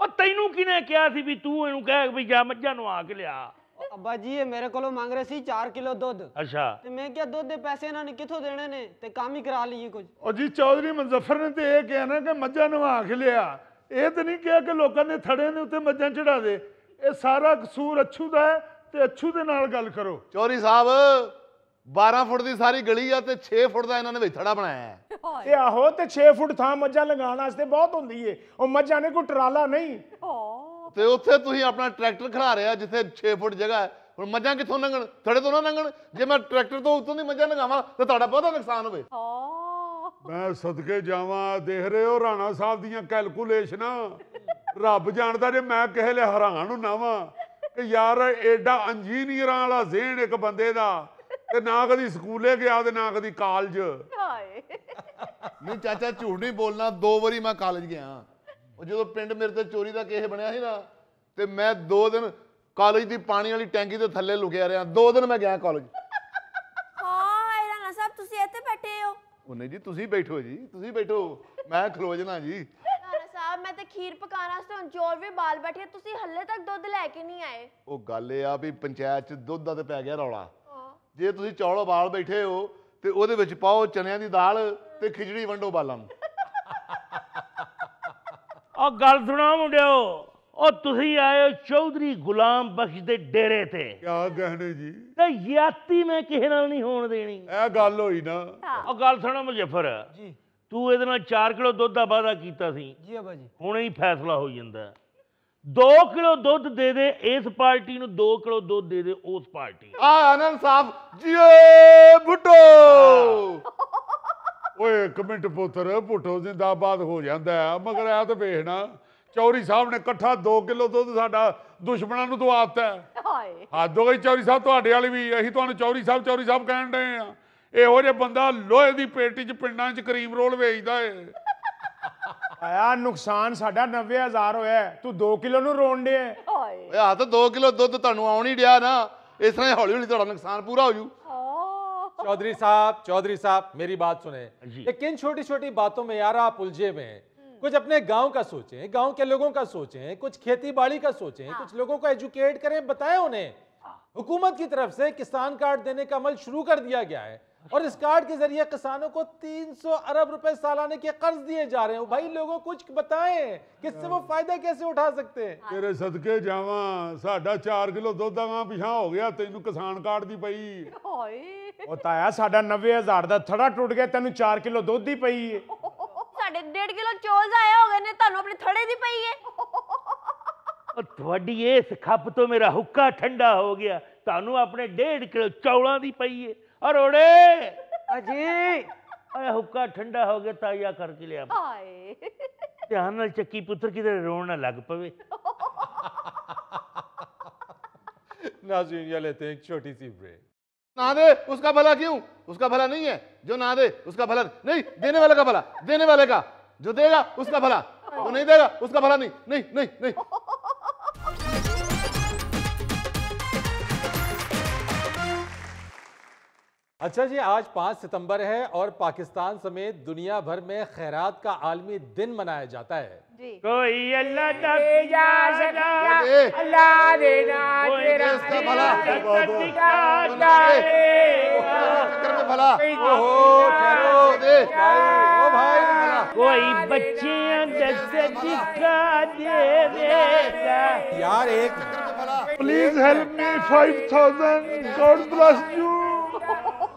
ਉਹ ਤੈਨੂੰ ਕਿਨੇ ਕਿਹਾ ਸੀ ਵੀ ਤੂੰ ਇਹਨੂੰ ਕਹਿ ਵੀ ਜਾ ਮੱਝਾਂ ਨੂੰ ਆ ਕੇ ਲਿਆ ਅੱਬਾ ਜੀ ਇਹ ਮੇਰੇ ਕੋਲੋਂ ਮੰਗ ਰਹੇ ਸੀ 4 ਕਿਲੋ ਦੁੱਧ ਅੱਛਾ ਤੇ ਮੈਂ ਕਿਹਾ ਦੁੱਧ ਦੇ ਪੈਸੇ ਇਹਨਾਂ ਨੇ ਕਿੱਥੋਂ ਦੇਣੇ ਨੇ ਤੇ ਕੰਮ ਹੀ ਕਰਾ ਲਈਏ ਕੁਝ ਉਹ ਜੀ ਚੌਧਰੀ ਮੁਜ਼ੱਫਰ ਨੇ ਤੇ ਇਹ ਕਿਹਾ ਨਾ ਕਿ ਮੱਝਾਂ ਨੂੰ ਆ ਕੇ ਲਿਆ ਇਹ ਤੇ ਨਹੀਂ ਕਿਹਾ ਕਿ ਲੋਕਾਂ ਨੇ ਥੜੇ ਦੇ ਉੱਤੇ ਮੱਝਾਂ ਚੜਾ ਦੇ ਇਹ ਸਾਰਾ ਕਸੂਰ ਅਛੂ ਦਾ ਹੈ ਤੇ ਅਛੂ ਦੇ ਨਾਲ ਗੱਲ ਕਰੋ ਚੌਰੀ ਸਾਹਿਬ 12 ਫੁੱਟ ਦੀ ਸਾਰੀ ਗਲੀ ਆ ਤੇ 6 ਫੁੱਟ ਦਾ ਇਹਨਾਂ ਨੇ ਵਿਥੜਾ ਬਣਾਇਆ ਹੈ ਤੇ ਆਹੋ ਤੇ 6 ਫੁੱਟ ਥਾਂ ਮੱਝਾਂ ਲਗਾਉਣ ਵਾਸਤੇ ਬਹੁਤ ਹੁੰਦੀ ਏ ਉਹ ਮੱਝਾਂ ਨੇ ਕੋਈ ਟਰਾਲਾ ਨਹੀਂ ਤੇ ਉੱਥੇ ਤੁਸੀਂ ਆਪਣਾ ਟਰੈਕਟਰ ਖੜਾ ਰਿਆ ਜਿੱਥੇ 6 ਫੁੱਟ ਜਗ੍ਹਾ ਹੈ ਹੁਣ ਮੱਝਾਂ ਕਿੱਥੋਂ ਲੰਘਣ ਥੜੇ ਤੋਂ ਨਾ ਲੰਘਣ ਜੇ ਮੈਂ ਟਰੈਕਟਰ ਤੋਂ ਉੱਤੋਂ ਦੀ ਮੱਝਾਂ ਲਗਾਵਾਂ ਤਾਂ ਤੁਹਾਡਾ ਬਹੁਤਾ ਨੁਕਸਾਨ ਹੋਵੇ ਮੈਂ ਸਦਕੇ ਜਾਵਾਂ ਦੇਖ ਰਹੇ ਹੋ ਰਾਣਾ ਸਾਹਿਬ ਦੀਆਂ ਕੈਲਕੂਲੇਸ਼ਨਾਂ ਰੱਬ ਜਾਣਦਾ ਜੇ ਮੈਂ ਕਿਸੇ ਲਈ ਹੈਰਾਨ ਹੁੰਨਾ ਵਾਂ ਕਿ ਯਾਰ ਐਡਾ ਇੰਜੀਨੀਅਰਾਂ ਵਾਲਾ ਜ਼ਿਹਨ ਇੱਕ ਬੰਦੇ ਦਾ ਤੇ ਨਾ ਕਦੀ ਸਕੂਲੇ ਗਿਆ ਤੇ ਨਾ ਕਦੀ ਕਾਲਜ ਹਾਏ ਨਹੀਂ ਚਾਚਾ ਝੂਠ ਨਹੀਂ ਬੋਲਣਾ ਦੋ ਵਾਰੀ ਮੈਂ ਕਾਲਜ ਗਿਆ ਉਹ ਜਦੋਂ ਪਿੰਡ ਮੇਰੇ ਤੇ ਚੋਰੀ ਦਾ ਕੇਸ ਬਣਿਆ ਸੀ ਨਾ ਤੇ ਮੈਂ ਦੋ ਦਿਨ ਕਾਲਜ ਦੀ ਪਾਣੀ ਵਾਲੀ ਟੈਂਕੀ ਦੇ ਥੱਲੇ ਲੁਕਿਆ ਰਿਹਾ ਦੋ ਦਿਨ ਮੈਂ ਗਿਆ ਕਾਲਜ ਹਾਏ ਇਹਨਾਂ ਸਾਹਿਬ ਤੁਸੀਂ ਇੱਥੇ ਬੈਠੇ ਹੋ ਉਹਨੇ ਜੀ ਤੁਸੀਂ ਬੈਠੋ ਜੀ ਤੁਸੀਂ ਬੈਠੋ ਮੈਂ ਖਲੋਜਣਾ ਜੀ ਮੈਂ ਤੇ ਖੀਰ ਪਕਾਉਣ ਵਾਸਤੇ ਹੁਣ ਚੋਰ ਵੀ ਬਾਲ ਬੈਠੇ ਤੁਸੀਂ ਹੱਲੇ ਤੱਕ ਦੁੱਧ ਲੈ ਕੇ ਨਹੀਂ ਆਏ ਉਹ ਗੱਲ ਇਹ ਆ ਵੀ ਪੰਚਾਇਤ ਚ ਦੁੱਧ ਦਾ ਤੇ ਪੈ ਗਿਆ ਰੌਲਾ ਹਾਂ ਜੇ ਤੁਸੀਂ ਚੌਲੋ ਬਾਲ ਬੈਠੇ ਹੋ ਤੇ ਉਹਦੇ ਵਿੱਚ ਪਾਓ ਚਨਿਆਂ ਦੀ ਦਾਲ ਤੇ ਖਿਚੜੀ ਵੰਡੋ ਬਾਲਾਂ ਨੂੰ ਉਹ ਗੱਲ ਸੁਣਾ ਮੁੰਡਿਓ ਉਹ ਤੁਸੀਂ ਆਏ ਹੋ ਚੌਧਰੀ ਗੁਲਾਮ ਬਖਸ਼ ਦੇ ਡੇਰੇ ਤੇ ਕੀ ਕਹਣੇ ਜੀ ਤੇ ਯਾਤੀ ਮੈਂ ਕਿਸੇ ਨਾਲ ਨਹੀਂ ਹੋਣ ਦੇਣੀ ਇਹ ਗੱਲ ਹੋਈ ਨਾ ਉਹ ਗੱਲ ਸੁਣਾ ਮੁਜ਼ੱਫਰ ਜੀ ਤੂੰ ਇਹਦੇ ਨਾਲ 4 ਕਿਲੋ ਦੁੱਧ ਦਾ ਵਾਅਦਾ ਕੀਤਾ ਸੀ ਜੀ ਬਾਬਾ ਜੀ ਹੁਣੇ ਹੀ ਫੈਸਲਾ ਹੋ ਜਾਂਦਾ 2 ਕਿਲੋ ਦੁੱਧ ਦੇ ਦੇ ਇਸ ਪਾਰਟੀ ਨੂੰ 2 ਕਿਲੋ ਦੁੱਧ ਦੇ ਦੇ ਉਸ ਪਾਰਟੀ ਆ ਆਨੰਦ ਸਾਹਿਬ ਜੀਓ ਬੁੱਟੋ ਓਏ ਕਮੈਂਟ ਪੁੱਤਰ ਬੁੱਟੋ ਜ਼ਿੰਦਾਬਾਦ ਹੋ ਜਾਂਦਾ ਮਗਰ ਆ ਤਾਂ ਵੇਖਣਾ ਚੌਰੀ ਸਾਹਿਬ ਨੇ ਇਕੱਠਾ 2 ਕਿਲੋ ਦੁੱਧ ਸਾਡਾ ਦੁਸ਼ਮਣਾਂ ਨੂੰ ਦਵਾਤਾ ਹਾਏ ਹੱਦ ਹੋ ਗਈ ਚੌਰੀ ਸਾਹਿਬ ਤੁਹਾਡੇ ਵਾਲੀ ਵੀ ਅਸੀਂ ਤੁਹਾਨੂੰ ਚੌਰੀ ਸਾਹਿਬ ਚੌਰੀ ਸਾਹਿਬ ਕਹਿਣ ਡਏ ਆ ਇਹੋ बंदा लोहे की पेटी च पिंड ਪਿੰਡਾਂ 'ਚ ਕਰੀਮ ਰੋਲ ਵੇਚਦਾ नुकसान साढ़ा नब्बे हजार हो तू दो किलो नोन डे आ तो दो किलो दुध तुम ਕਿਲੋ ਦੁੱਧ डा ना इस तरह हौली हौली थोड़ा नुकसान पूरा हो ਨੁਕਸਾਨ चौधरी साहब चौधरी साहब मेरी बात सुने ये किन छोटी छोटी बातों में यार आप उलझे हुए हैं कुछ अपने गांव का सोचें गांव के लोगों का सोचें कुछ खेती बाड़ी का सोचें हाँ। कुछ लोगों को एजुकेट करें बताएं उन्हें हुकूमत की तरफ से किसान कार्ड देने का अमल शुरू कर दिया गया है और इस कार्ड के जरिए किसानों को 300 अरब रुपए सालाना के कर्ज दिए जा रहे हैं भाई लोगों कुछ बताएं किससे वो फायदा कैसे उठा सकते हैं तेरे सदके जावा साडा 4 किलो ਦੁੱਧ ਦਾ ਪਿਛਾ ਹੋ ਗਿਆ ਤੈਨੂੰ ਕਿਸਾਨ ਕਾਰਡ ਦੀ ਪਈ ਓਏ ਉਹ ਤਾਇਆ ਸਾਡਾ 90000 ਦਾ ਥੜਾ ਟੁੱਟ ਗਿਆ ਤੈਨੂੰ 4 ਕਿਲੋ ਦੁੱਧ ਦੀ ਪਈ ਏ ਸਾਡੇ 1.5 ਕਿਲੋ ਚੋਲ ਆਏ ਹੋ ਗਏ ਨੇ ਤੁਹਾਨੂੰ ਆਪਣੇ ਥੜੇ ਦੀ ਪਈ ਏ ਤੁਹਾਡੀ ਇਸ ਖੱਪ ਤੋਂ ਮੇਰਾ ਹੁੱਕਾ ਠੰਡਾ ਹੋ ਗਿਆ ਤੁਹਾਨੂੰ ਆਪਣੇ 1.5 ਕਿਲੋ ਚੌਲਾਂ ਦੀ ਪਈ ਏ अरे [laughs] अजी अरे हुक्का ठंडा हो गया ताइया करके लिया ध्यान ਨਾਲ ਚੱਕੀ ਪੁੱਤਰ ਕਿਧਰੇ ਰੋਣ लग पवे [laughs] नाजुनिया लेते हैं एक छोटी सी ब्रेक ना दे उसका भला क्यों उसका भला नहीं है जो ना दे उसका भला नहीं देने वाले का भला देने वाले का जो देगा उसका भला वो नहीं देगा उसका भला नहीं नहीं नहीं नहीं अच्छा जी आज पाँच सितंबर है और पाकिस्तान समेत दुनिया भर में खैरात का आलमी दिन मनाया जाता है कोई अल्लाह अल्लाह देना कोई बच्चियां यार एक please help me five thousand God bless you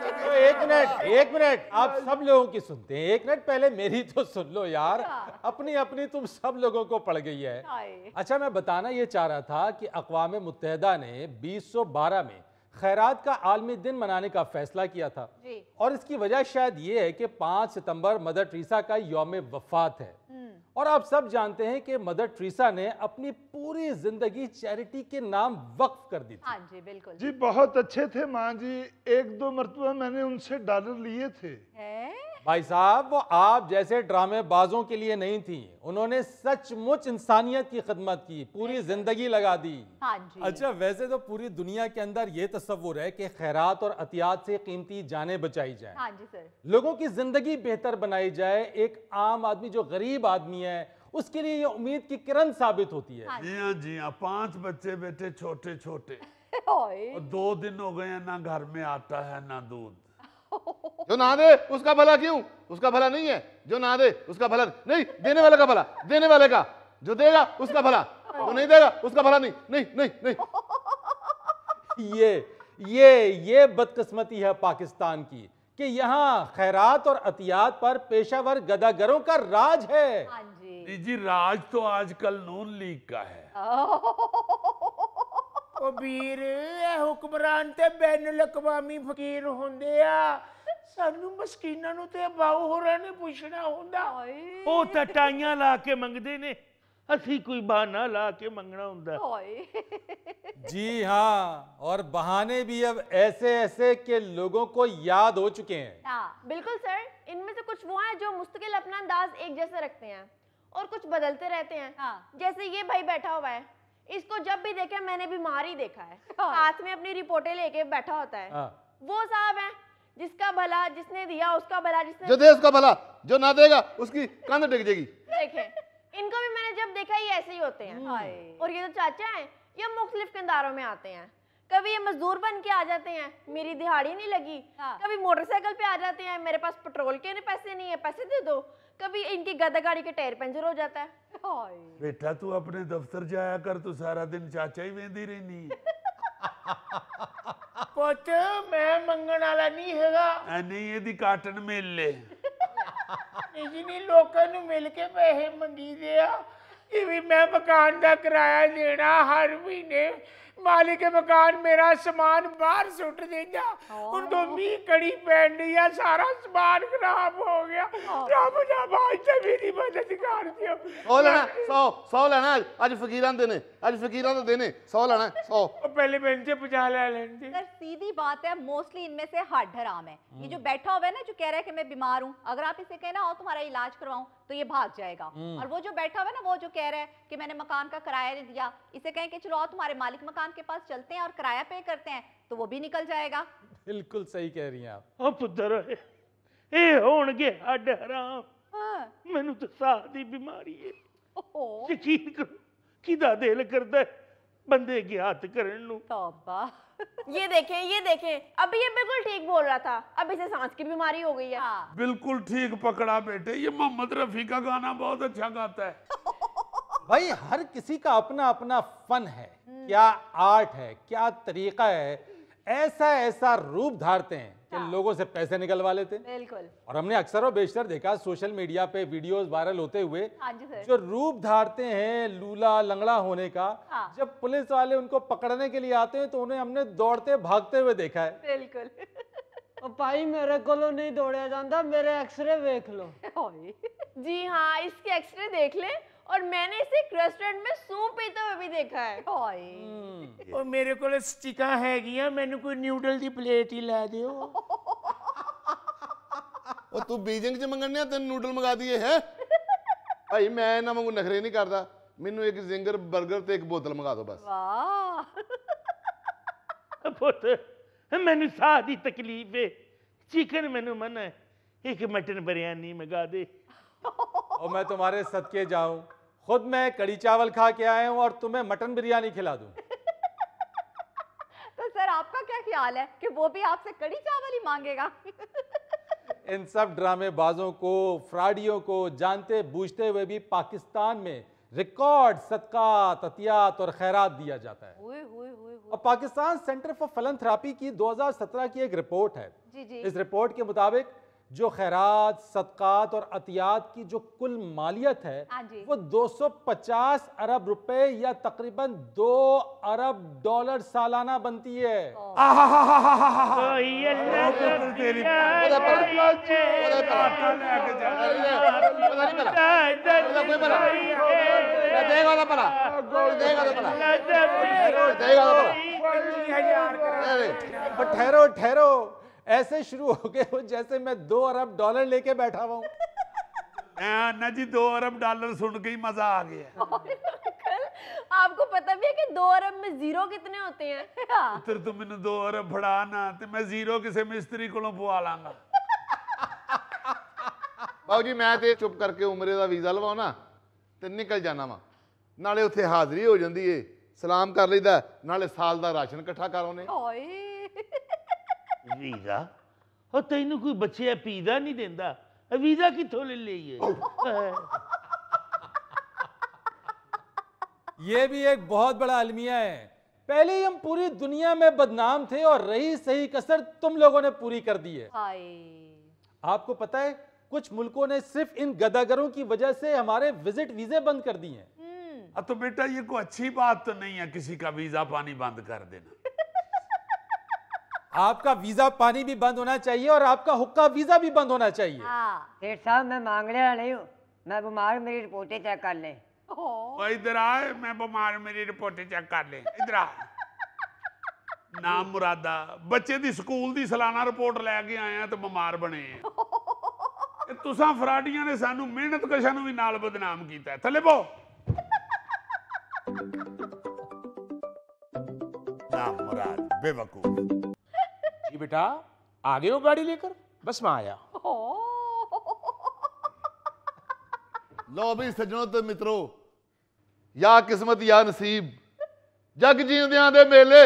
तो एक मिनट एक मिनट आप सब लोगों की सुनते हैं एक मिनट पहले मेरी तो सुन लो यार हाँ। अपनी अपनी तुम सब लोगों को पड़ गई है अच्छा मैं बताना ये चाह रहा था कि अकवाम मुतहदा ने 2012 में खैरात का आलमी दिन मनाने का फैसला किया था और इसकी वजह शायद ये है कि 5 सितंबर मदर टीसा का योम वफात है और आप सब जानते हैं कि मदर ट्रीसा ने अपनी पूरी जिंदगी चैरिटी के नाम वक्फ कर दी थी हाँ जी बिल्कुल जी बहुत अच्छे थे माँ जी एक दो मरतबा मैंने उनसे डॉलर लिए थे है? भाई साहब वो आप जैसे ड्रामे बाजों के लिए नहीं थी उन्होंने सचमुच इंसानियत की खदमत की पूरी जिंदगी लगा दी हाँ जी। अच्छा वैसे तो पूरी दुनिया के अंदर ये तस्वुर है कि खैरात और अतियात से कीमती जाने बचाई जाए हाँ जी सर लोगों की जिंदगी बेहतर बनाई जाए एक आम आदमी जो गरीब आदमी है उसके लिए ये उम्मीद की किरण साबित होती है जी हाँ जी हाँ पांच बच्चे बेटे छोटे छोटे [laughs] दो दिन हो गए ना घर में आता है ना दूध [laughs] जो ना दे उसका भला क्यों उसका भला नहीं है जो ना दे उसका भला नहीं देने वाले का भला देने वाले का जो देगा उसका भला जो नहीं देगा उसका भला नहीं नहीं नहीं नहीं [laughs] ये ये ये बदकिस्मती है पाकिस्तान की कि यहाँ खैरात और अतियात पर पेशावर गदागरों का राज है हाँ जी जी राज तो आजकल नून लीग का है [laughs] कबीर ਵੀਰ ਇਹ ਹੁਕਮਰਾਨ ਤੇ कोई बहाना ला के मंगना होंगे जी हाँ और बहाने भी अब ऐसे ऐसे के लोगों को याद हो चुके हैं हाँ, बिल्कुल सर इनमें से कुछ वो हैं जो मुस्तकिल अपना अंदाज एक जैसे रखते हैं और कुछ बदलते रहते हैं हाँ। जैसे ये भाई बैठा हुआ है इसको जब भी देखे मैंने बीमार ही देखा है हाँ। हाथ में अपनी रिपोर्टें लेके बैठा होता है हाँ। वो साहब है जिसका भला जिसने दिया उसका भला जिसने जो दे उसका भला जो ना देगा उसकी कंध डिग जाएगी देखे इनको भी मैंने जब देखा ये ऐसे ही होते हैं और ये तो चाचा हैं ये मुख्तलिफ किरदारों में आते हैं कभी ये मजदूर बन के आ जाते हैं मेरी दिहाड़ी नहीं लगी हाँ। कभी मोटरसाइकिल पे आ जाते हैं मेरे पास पेट्रोल के नहीं पैसे नहीं है पैसे दे दो कभी इनकी गदा गाड़ी के टायर पंचर हो जाता है बेटा तू अपने दफ्तर जाया कर तू तो सारा दिन चाचा ही वेंदी रहनी पुत मैं मंगण वाला नहीं हैगा नहीं ये दी काटन मिल ले इजनी लोकां नु मिल के पैसे मंगी दे आ भी मैं मकान दा किराया देना हर महीने मालिक मकान मेरा सामान बाहर सुट देगा हाँ। उनको मी कड़ी पहन लिया सारा सामान खराब हो गया हाँ। रब ना भाई ते मेरी मदद कर दियो सौ लेना सौ सौ लेना आज फकीरां देने आज फकीरां तो देने सौ लेना सौ पहले मैं इनसे पूछा ले लेंगे सर सीधी बात है मोस्टली इनमें से हाथ हराम है ये जो बैठा हुआ है ना जो कह रहा है कि मैं बीमार हूँ अगर आप इसे कहना और तुम्हारा इलाज करवाऊँ तो ये भाग जाएगा हम्म। और वो जो बैठा हुआ है ना वो जो कह रहा है कि मैंने मकान का किराया नहीं दिया इसे कहें कि चलो तुम्हारे मालिक मकान के पास चलते हैं और किराया पे करते हैं तो वो भी निकल जाएगा बिल्कुल सही कह रही हैं आप अब पुੱਤਰ ਇਹ ਹੋਣਗੇ ਹੱਡ ਹਰਾਮ ਮੈਨੂੰ ਤਾਂ ਸਾਹ ਦੀ ਬਿਮਾਰੀ ਹੈ ਓਹੋ ਯਕੀਨ ਕਰੋ ਕਿਦਾ ਦਿਲ बंदे के हाथ करण तो [laughs] ये देखें ये देखें अभी ये बिल्कुल ठीक बोल रहा था अब इसे सांस की बीमारी हो गई है हाँ। बिल्कुल ठीक पकड़ा बेटे ये मोहम्मद रफी का गाना बहुत अच्छा गाता है भाई हर किसी का अपना अपना फन है हम्म। क्या आर्ट है क्या तरीका है ऐसा ऐसा रूप धारते हैं कि हाँ। लोगों से पैसे निकलवा लेते हैं बिल्कुल और हमने अक्सर और बेशतर देखा सोशल मीडिया पे वीडियोस वायरल होते हुए हाँ जो रूप धारते हैं लूला लंगड़ा होने का हाँ। जब पुलिस वाले उनको पकड़ने के लिए आते हैं तो उन्हें हमने दौड़ते भागते हुए देखा है बिल्कुल भाई मेरे को नहीं दौड़ा जाता मेरे एक्सरे देख लो जी हाँ इसके एक्सरे देख ले और मैंने इसे रेस्टोरेंट में सूप पीते हुए भी देखा है ओए और मेरे को स्टिका है गया हाँ, मैंने कोई नूडल की प्लेट ही ला दियो ओ तू बीजिंग से मंगन ने तन नूडल मंगा दिए है भाई मैं ना मंगू नखरे नहीं करदा मेनू एक जिंगर बर्गर ते एक बोतल मंगा दो बस वाह [laughs] पुत्र मैंने साह दी तकलीफ है चिकन मेनू मन है एक मटन बिरयानी मंगा दे और मैं तुम्हारे सदके जाऊं खुद मैं कड़ी चावल खा के आया हूँ और तुम्हें मटन बिरयानी खिला दू [laughs] तो सर आपका क्या ख्याल है कि वो भी आपसे कड़ी चावल ही मांगेगा [laughs] इन सब ड्रामेबाजों को फ्राडियों को जानते बूझते हुए भी पाकिस्तान में रिकॉर्ड सदकात अतियात और खैरात दिया जाता है हुए, हुए, हुए, हुए। और पाकिस्तान सेंटर फॉर फलन थेरापी की 2017 की एक रिपोर्ट है जी जी। इस रिपोर्ट के मुताबिक जो खैरात सदक़ात और अतियात की जो कुल मालियत है हाँ वो 250 अरब रुपए या तकरीबन दो अरब डॉलर सालाना बनती है ठहरो ठहरो ऐसे शुरू हो गए हो जैसे मैं दो अरब डॉलर लेके बैठा हुआ हूँ [laughs] हाँ, ना जी दो अरब डॉलर सुन के ही मजा आ गया [laughs] आपको पता भी है कि दो अरब में जीरो कितने होते हैं [laughs] हाँ। पुत्र तुम मैंने दो अरब फड़ा ना ते तो मैं जीरो किसे मिस्त्री को पवा लांगा ਬਾਬੂ ਜੀ ਮੈਂ ਤੇ ਚੁੱਪ ਕਰਕੇ ਉਮਰੇ ਦਾ ਵੀਜ਼ਾ ਲਵਾਉਣਾ ਤੇ ਨਿਕਲ ਜਾਣਾ ਵਾ ਨਾਲੇ ਉੱਥੇ ਹਾਜ਼ਰੀ ਹੋ ਜਾਂਦੀ ਏ ਸਲਾਮ ਕਰ ਲਈਦਾ ਨਾਲੇ ਸਾਲ ਦਾ ਰਾਸ਼ਨ ਇਕੱਠਾ ਕਰਾਉਨੇ ਓਏ वीजा और ਤੈਨੂੰ कोई बच्चे ਪੀਦਾ नहीं ਦਿੰਦਾ वीजा ਵੀਜ਼ਾ ले ਲੈ [laughs] ये भी एक बहुत बड़ा अलमिया है पहले ही हम पूरी दुनिया में बदनाम थे और रही सही कसर तुम लोगों ने पूरी कर दी है आपको पता है कुछ मुल्कों ने सिर्फ इन गदागरों की वजह से हमारे विजिट वीजे बंद कर दिए हैं हम्म। तो बेटा ये कोई अच्छी बात तो नहीं है किसी का वीजा पानी बंद कर देना आपका वीजा पानी भी बंद होना चाहिए और आपका हुक्का वीजा भी बंद होना चाहिए हाँ। सेठ मैं मांगने नहीं हूँ मैं बीमार मेरी रिपोर्टें चेक कर लें इधर आए मैं बीमार मेरी रिपोर्टें चेक कर लें इधर आ नाम मुरादा बच्चे दी स्कूल दी सालाना रिपोर्ट लैके आए हैं तो बीमार बने तुसा फराडियां ने सानू मेहनत कशा भी नाल बदनाम किया थले बो नाम मुराद बेवकूफ कि बेटा आगे हो गाड़ी लेकर बस में आया लो भी सजनों तो मित्रों या किस्मत या नसीब जग जींद दे मेले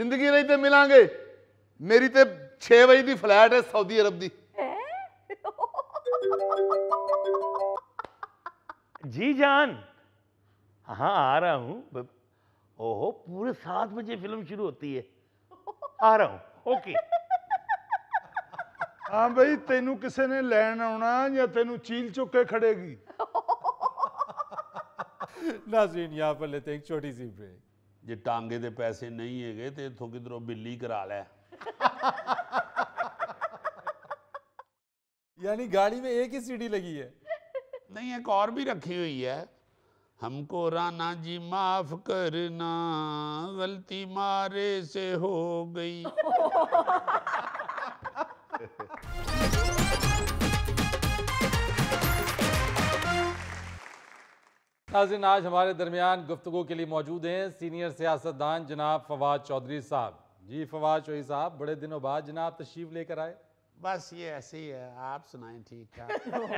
जिंदगी रही तो मिलेंगे मेरी तो छे बजे की फ्लैट है सऊदी अरब की जी जान हाँ आ रहा हूं ओहो पूरे सात बजे फिल्म शुरू होती है आ रहा हूं ओके हां भाई तेन किसी ने लैन आना या तेन चील चुके खड़ेगी ਖੜੇਗੀ नाजरीन यहाँ पर लेते हैं एक छोटी सी ब्रेक जे टांगे दे पैसे नहीं है तो इतों किधरों बिल्ली करा लै यानी गाड़ी में एक ही सीढ़ी लगी है नहीं एक और भी रखी हुई है हमको राना जी माफ करना गलती मारे से हो गई नाजिन आज हमारे दरमियान गुफ्तु के लिए मौजूद हैं सीनियर सियासतदान जनाब फवाद चौधरी साहब जी फवाद चौधरी साहब बड़े दिनों बाद जनाब तशीफ लेकर आए बस ये ऐसे ही है आप सुनाएं ठीक ठाक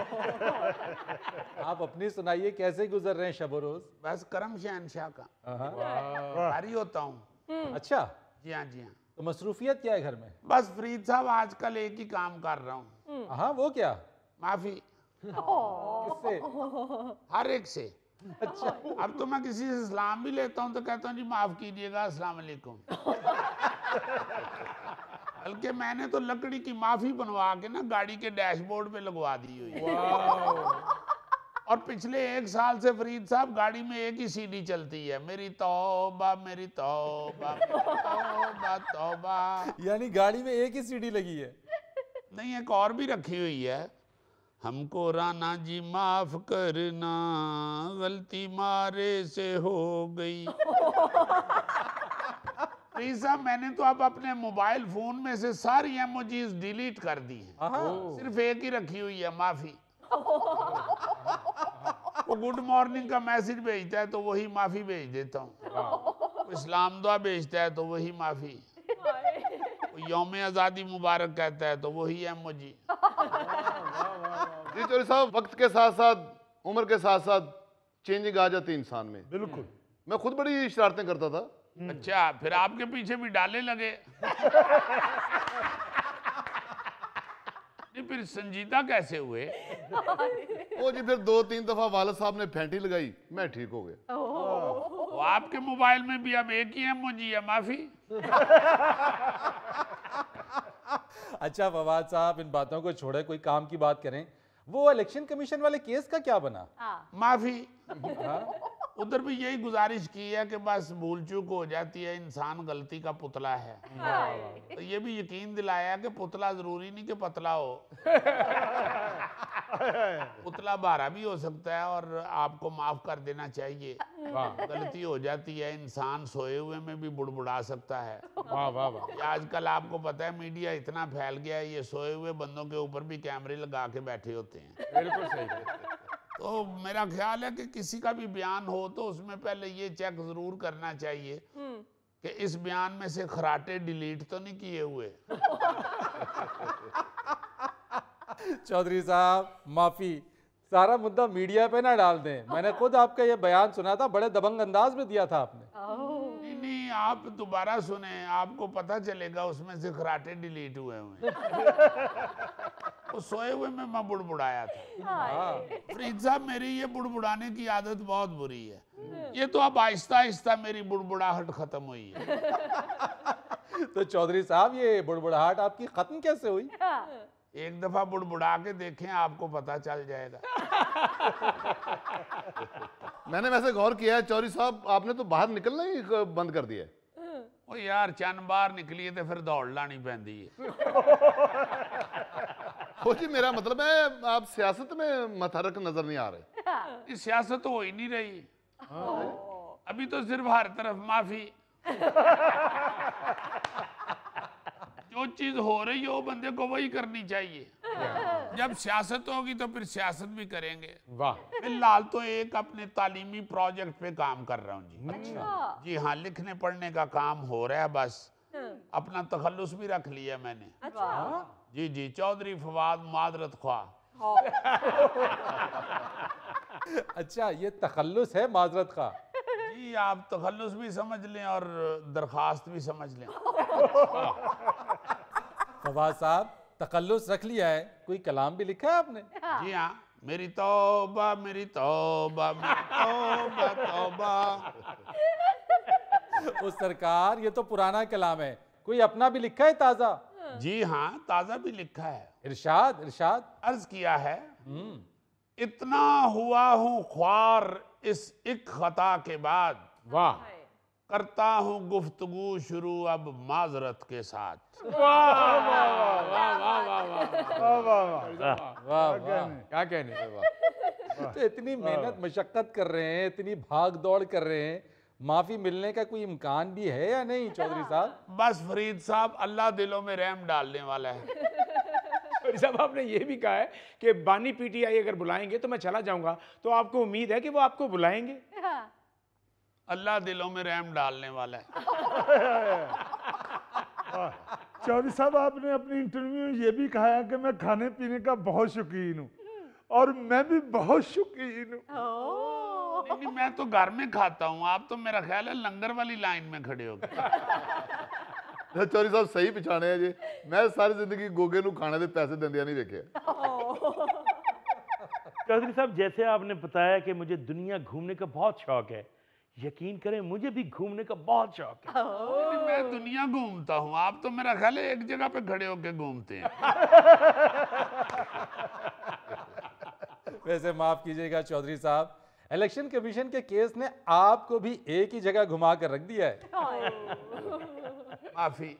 [laughs] आप अपनी सुनाइए कैसे गुजर रहे हैं शब रोज बस करम शहनशाह का भारी होता हूँ हम्म। अच्छा जी हाँ जी हाँ तो मसरूफियत क्या है घर में बस फरीद साहब आजकल एक ही काम कर रहा हूँ हाँ वो क्या माफी किससे हर एक से अच्छा अब तो मैं किसी से सलाम भी लेता हूँ तो कहता हूँ जी माफ कीजिएगा अस्सलाम [laughs] बल्कि मैंने तो लकड़ी की माफी बनवा के ना गाड़ी के डैशबोर्ड पे लगवा दी हुई और पिछले एक साल से फरीद साहब गाड़ी में एक ही सीडी चलती है मेरी तौबा मेरी तौबा तौबा तौबा यानी गाड़ी में एक ही सीडी लगी है नहीं एक और भी रखी हुई है हमको राना जी माफ करना गलती मारे से हो गई [laughs] साहब मैंने तो अब अपने मोबाइल फोन में से सारी एमओजीज डिलीट कर दी है हाँ। सिर्फ एक ही रखी हुई है माफी [laughs] वो गुड मॉर्निंग का मैसेज भेजता है तो वही माफी भेज देता हूँ हाँ। इस्लाम दुआ भेजता है तो वही माफी योम आज़ादी मुबारक कहता है तो वही एमओजी जी चोरी साहब वक्त के साथ साथ उम्र के साथ साथ चेंजिंग आ जाती इंसान में बिल्कुल मैं खुद बड़ी शरारतें करता था हम्म। अच्छा फिर आपके पीछे भी डाले लगे फिर संजीदा कैसे हुए वो जी फिर दो तीन दफा वाल साहब ने फेंटी लगाई मैं ठीक हो गया वो आपके मोबाइल में भी अब एक ही है मुझी है माफी अच्छा फवाद साहब इन बातों को छोड़े कोई काम की बात करें वो इलेक्शन कमीशन वाले केस का क्या बना हाँ। माफी हाँ। उधर भी यही गुजारिश की है कि बस भूल चूक हो जाती है इंसान गलती का पुतला है तो ये भी यकीन दिलाया कि पुतला जरूरी नहीं कि पतला हो पुतला भारा भी हो सकता है और आपको माफ कर देना चाहिए गलती हो जाती है इंसान सोए हुए में भी बुड़बुड़ा सकता है आजकल आपको पता है मीडिया इतना फैल गया है ये सोए हुए बंदों के ऊपर भी कैमरे लगा के बैठे होते हैं बिल्कुल सही तो मेरा ख्याल है कि किसी का भी बयान हो तो उसमें पहले ये चेक जरूर करना चाहिए हम्म। कि इस बयान में से खराटे डिलीट तो नहीं किए हुए चौधरी साहब माफी सारा मुद्दा मीडिया पे ना डाल दें मैंने खुद आपका ये बयान सुना था बड़े दबंग अंदाज में दिया था आपने नहीं नहीं आप दोबारा सुने आपको पता चलेगा उसमें से खराटे डिलीट हुए हुए [laughs] वो सोए हुए में मैं बुड़बुड़ाया था फरीद साहब मेरी ये बुड़बुड़ाने की आदत बहुत बुरी है हम्म। ये तो अब आहिस्ता आहिस्ता मेरी बुड़बुड़ाहट खत्म हुई है [laughs] तो चौधरी साहब ये बुड़बुड़ाहट आपकी खत्म कैसे हुई हाँ। एक दफा बुड़बुड़ा के देखें आपको पता चल जाएगा [laughs] मैंने वैसे गौर किया है साहब आपने तो बाहर निकलना ही बंद कर दिया हम्म। यार चंद बार निकली है तो फिर दौड़ लानी ਪੈਂਦੀ है [laughs] [laughs] जी मेरा मतलब है आप सियासत में मतहरक नजर नहीं आ रहे [laughs] सियासत तो हो ही नहीं रही हाँ। हाँ। अभी तो सिर्फ हर तरफ माफी [laughs] जो चीज हो रही हो बंदे को वही करनी चाहिए जब सियासत होगी तो फिर सियासत भी करेंगे वाह फिलहाल तो एक अपने तालीमी प्रोजेक्ट पे काम कर रहा हूँ जी अच्छा जी हाँ लिखने पढ़ने का काम हो रहा है बस हाँ। अपना तखलुस भी रख लिया मैंने अच्छा जी जी चौधरी फवाद मादरत ख्वा हाँ। अच्छा ये तखल्लुस है माजरत का जी आप तखल्लुस भी समझ लें और दरखास्त भी समझ लें फवाद साहब तखल्लुस रख लिया है कोई कलाम भी लिखा है आपने हाँ। जी हाँ मेरी तौबा मेरी तौबा मेरी तौबा तौबा उस सरकार ये तो पुराना कलाम है कोई अपना भी लिखा है ताज़ा जी हाँ ताजा भी लिखा है इरशाद इरशाद अर्ज किया है इतना हुआ हूँ ख्वार इस एक खता के बाद वाह करता हूँ गुफ्तगु शुरू अब माजरत के साथ क्या कहने तो इतनी मेहनत मशक्क़त कर रहे हैं इतनी भाग दौड़ कर रहे हैं माफी मिलने का कोई इम्कान भी है या नहीं चौधरी हाँ। साहब बस फरीद साहब अल्लाह दिलों में रैम डालने वाला है [laughs] साहब आपने ये भी कहा है कि बानी पीटीआई अगर बुलाएंगे तो मैं चला जाऊंगा तो आपको उम्मीद है कि वो आपको बुलाएंगे हाँ। अल्लाह दिलों में रैम डालने वाला है [laughs] चौधरी साहब आपने अपनी इंटरव्यू में ये भी कहा है कि मैं खाने पीने का बहुत शौकीन हूँ हम्म। और मैं भी बहुत शौकीन हूँ नहीं, नहीं मैं तो घर में खाता हूँ आप तो मेरा ख्याल है लंगर वाली लाइन में खड़े हो गए ਚੌਰੀ ਸਾਹਿਬ ਸਹੀ ਪਛਾਣਿਆ ਜੀ ਮੈਂ ਸਾਰੀ ਜ਼ਿੰਦਗੀ ਗੋਗੇ ਨੂੰ ਖਾਣੇ ਦੇ ਪੈਸੇ नहीं देखे [laughs] चौधरी साहब जैसे आपने बताया कि मुझे दुनिया घूमने का बहुत शौक है यकीन करें मुझे भी घूमने का बहुत शौक है मैं दुनिया घूमता हूँ आप तो मेरा ख्याल है एक जगह पे खड़े होके घूमते हैं [laughs] वैसे माफ कीजिएगा चौधरी साहब इलेक्शन कमीशन के केस ने आपको भी एक ही जगह घुमा कर रख दिया है माफी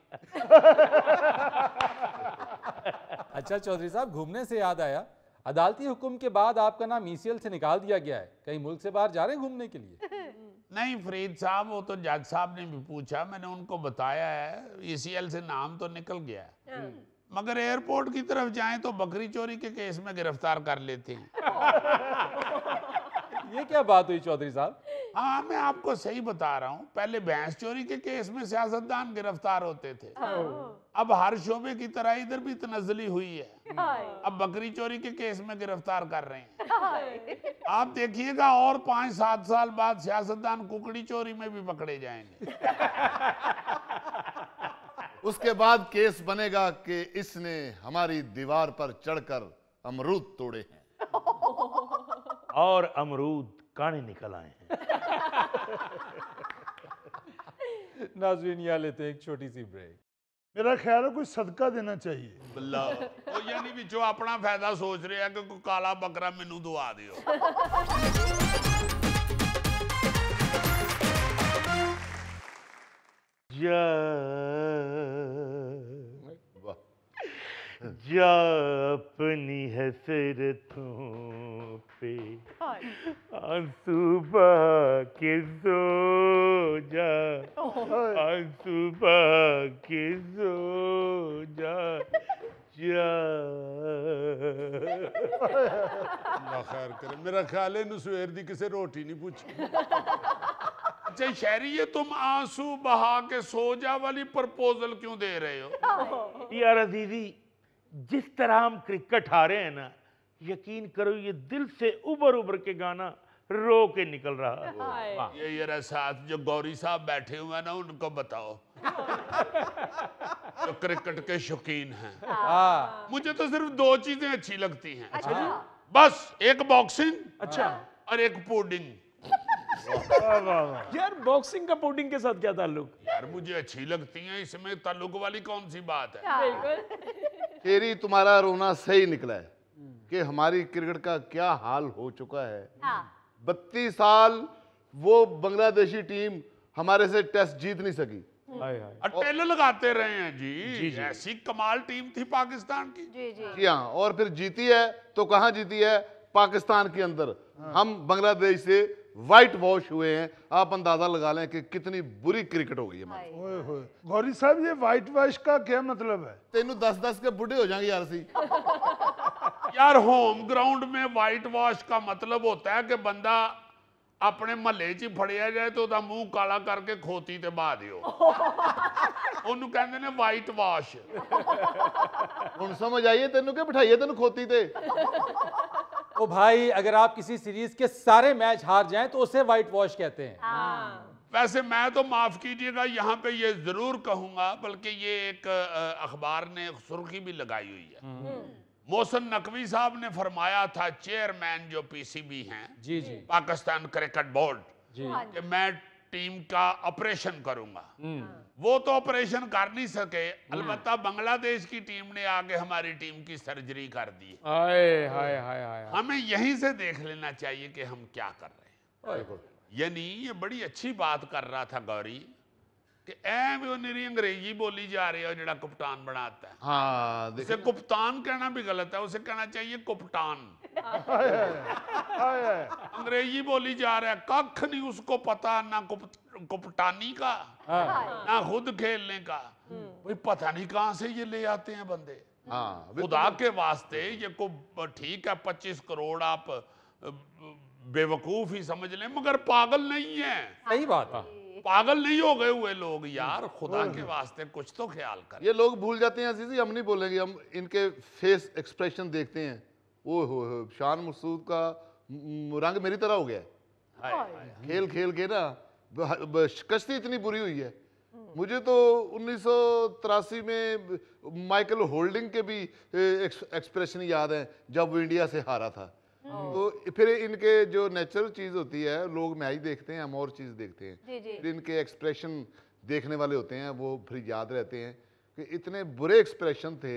अच्छा चौधरी साहब घूमने से याद आया अदालती हुक्म के बाद आपका नाम ईसीएल e से निकाल दिया गया है कहीं मुल्क से बाहर जा रहे हैं घूमने के लिए नहीं फरीद साहब वो तो जज साहब ने भी पूछा मैंने उनको बताया है ईसीएल e से नाम तो निकल गया है हाँ। मगर एयरपोर्ट की तरफ जाएं तो बकरी चोरी के केस में गिरफ्तार कर लेते हैं [laughs] ये क्या बात हुई चौधरी साहब हाँ मैं आपको सही बता रहा हूँ पहले भैंस चोरी के केस में सियासतदान गिरफ्तार होते थे हाँ। अब हर शोबे की तरह इधर भी तनजली हुई है हाँ। अब बकरी चोरी के केस में गिरफ्तार कर रहे हैं हाँ। आप देखिएगा और पांच सात साल बाद सियासतदान कुकड़ी चोरी में भी पकड़े जाएंगे उसके बाद केस बनेगा कि इसने हमारी दीवार पर चढ़कर अमरूद तोड़े हैं और अमरूद काने निकल आए हैं [laughs] नाजरीन यहाँ लेते हैं एक छोटी सी ब्रेक मेरा ख्याल है कोई सदका देना चाहिए बल्ला यानी भी जो अपना फायदा सोच रहे हैं कि कोई काला बकरा मेनू दुआ दियो [laughs] या जा अपनी हसरतों पे आंसू के सो जा आंसू के सो जा जा खैर करे मेरा ख्याल है सवेर की किसी रोटी नहीं पूछी अच्छा, शहरी तुम आंसू बहा के सो जा वाली प्रपोजल क्यों दे रहे हो यार दीदी जिस तरह हम क्रिकेट हारे हैं ना यकीन करो ये दिल से उबर उबर के गाना रो के निकल रहा है ये ये साथ जो गौरी साहब बैठे हुए हैं ना उनको बताओ जो क्रिकेट के शौकीन हैं हाँ। मुझे तो सिर्फ दो चीजें अच्छी लगती हैं अच्छा, अच्छा। बस एक बॉक्सिंग अच्छा और एक पोडिंग यार बॉक्सिंग का पोडिंग के साथ क्या ताल्लुक यार मुझे अच्छी लगती है इसमें ताल्लुक वाली कौन सी बात है हाँ। तेरी तुम्हारा रोना सही निकला है हम्म। कि हमारी क्रिकेट का क्या हाल हो चुका है हाँ। बत्तीस साल वो बांग्लादेशी टीम हमारे से टेस्ट जीत नहीं सकी अटेले हम्म। लगाते रहे हैं जी, जी, जी ऐसी कमाल टीम थी पाकिस्तान की जी जी जी हाँ और फिर जीती है तो कहाँ जीती है पाकिस्तान के अंदर हाँ। हम बांग्लादेश से ਵਾਈਟ ਵਾਸ਼ ਹੋਏ ਹੈ ਆਪ ਅੰਦਾਜ਼ਾ ਲਗਾ ਲੈ ਕਿ ਕਿੰਨੀ ਬੁਰੀ ਕ੍ਰਿਕਟ ਹੋ ਗਈ ਹੈ ਮਾਂ ਓਏ ਹੋਏ ਗੌਰੀ ਸਾਹਿਬ ਇਹ ਵਾਈਟ ਵਾਸ਼ ਦਾ ਕੀ ਮਤਲਬ ਹੈ ਤੈਨੂੰ ਦੱਸ ਦੱਸ ਕੇ ਬੁੱਢੇ ਹੋ ਜਾਗੇ ਯਾਰ ਸੀ ਯਾਰ ਹੋਮ ਗਰਾਊਂਡ ਮੇ ਵਾਈਟ ਵਾਸ਼ ਦਾ ਮਤਲਬ ਹੁੰਦਾ ਹੈ ਕਿ ਬੰਦਾ ਆਪਣੇ ਮਹੱਲੇ 'ਚ ਫੜਿਆ ਜਾਏ ਤਾਂ ਉਹਦਾ ਮੂੰਹ ਕਾਲਾ ਕਰਕੇ ਖੋਤੀ ਤੇ ਬਾ ਦਿਓ ਉਹਨੂੰ ਕਹਿੰਦੇ ਨੇ ਵਾਈਟ ਵਾਸ਼ ਹੁਣ ਸਮਝ ਆਈਏ ਤੈਨੂੰ ਕਿ ਬਿਠਾਈਏ ਤੈਨੂੰ ਖੋਤੀ ਤੇ ओ भाई अगर आप किसी सीरीज के सारे मैच हार जाएं तो उसे व्हाइट वॉश कहते हैं हाँ। वैसे मैं तो माफ़ कीजिएगा यहाँ पे ये ज़रूर कहूंगा बल्कि ये एक अखबार ने सुर्खी भी लगाई हुई है हम्म। हम्म। मोहसन नकवी साहब ने फरमाया था चेयरमैन जो पीसीबी हैं जी जी पाकिस्तान क्रिकेट बोर्ड हाँ कि मैं टीम का ऑपरेशन करूँगा हम्म। हाँ। वो तो ऑपरेशन कर नहीं सके हम्म। अलबत्ता बांग्लादेश की टीम ने आगे हमारी टीम की सर्जरी कर दी आए, हाय हाय हाय हमें यहीं से देख लेना चाहिए कि हम क्या कर रहे हैं यानी ये बड़ी अच्छी बात कर रहा था गौरी कि निरी अंग्रेजी बोली जा रही है जरा कप्तान बनाता है हाँ, उसे कप्तान कहना भी गलत है उसे कहना चाहिए कप्तान अंग्रेजी बोली जा रहा है कख नहीं उसको पता ना कुप, कुपटानी का ना खुद खेलने का भाई पता नहीं कहां से ये ले आते हैं बंदे हाँ, खुदा के वास्ते ये को ठीक है पच्चीस करोड़ आप बेवकूफ ही समझ लें मगर पागल नहीं है सही बात है पागल नहीं हो गए हुए लोग यार खुदा के वास्ते कुछ तो ख्याल कर ये लोग भूल जाते हैं अजीजी हम नहीं बोलेंगे हम इनके फेस एक्सप्रेशन देखते हैं ओ हो शान मसूद का रंग मेरी तरह हो गया खेल खेल के ना कश्ती इतनी बुरी हुई है हम्म। मुझे तो उन्नीस में माइकल होल्डिंग के भी एक्सप्रेशन याद हैं जब वो इंडिया से हारा था हम्म। तो फिर इनके जो नेचुरल चीज़ होती है लोग मैच देखते हैं हम और चीज़ देखते हैं जी जी। फिर इनके एक्सप्रेशन देखने वाले होते हैं वो फिर याद रहते हैं कि इतने बुरे एक्सप्रेशन थे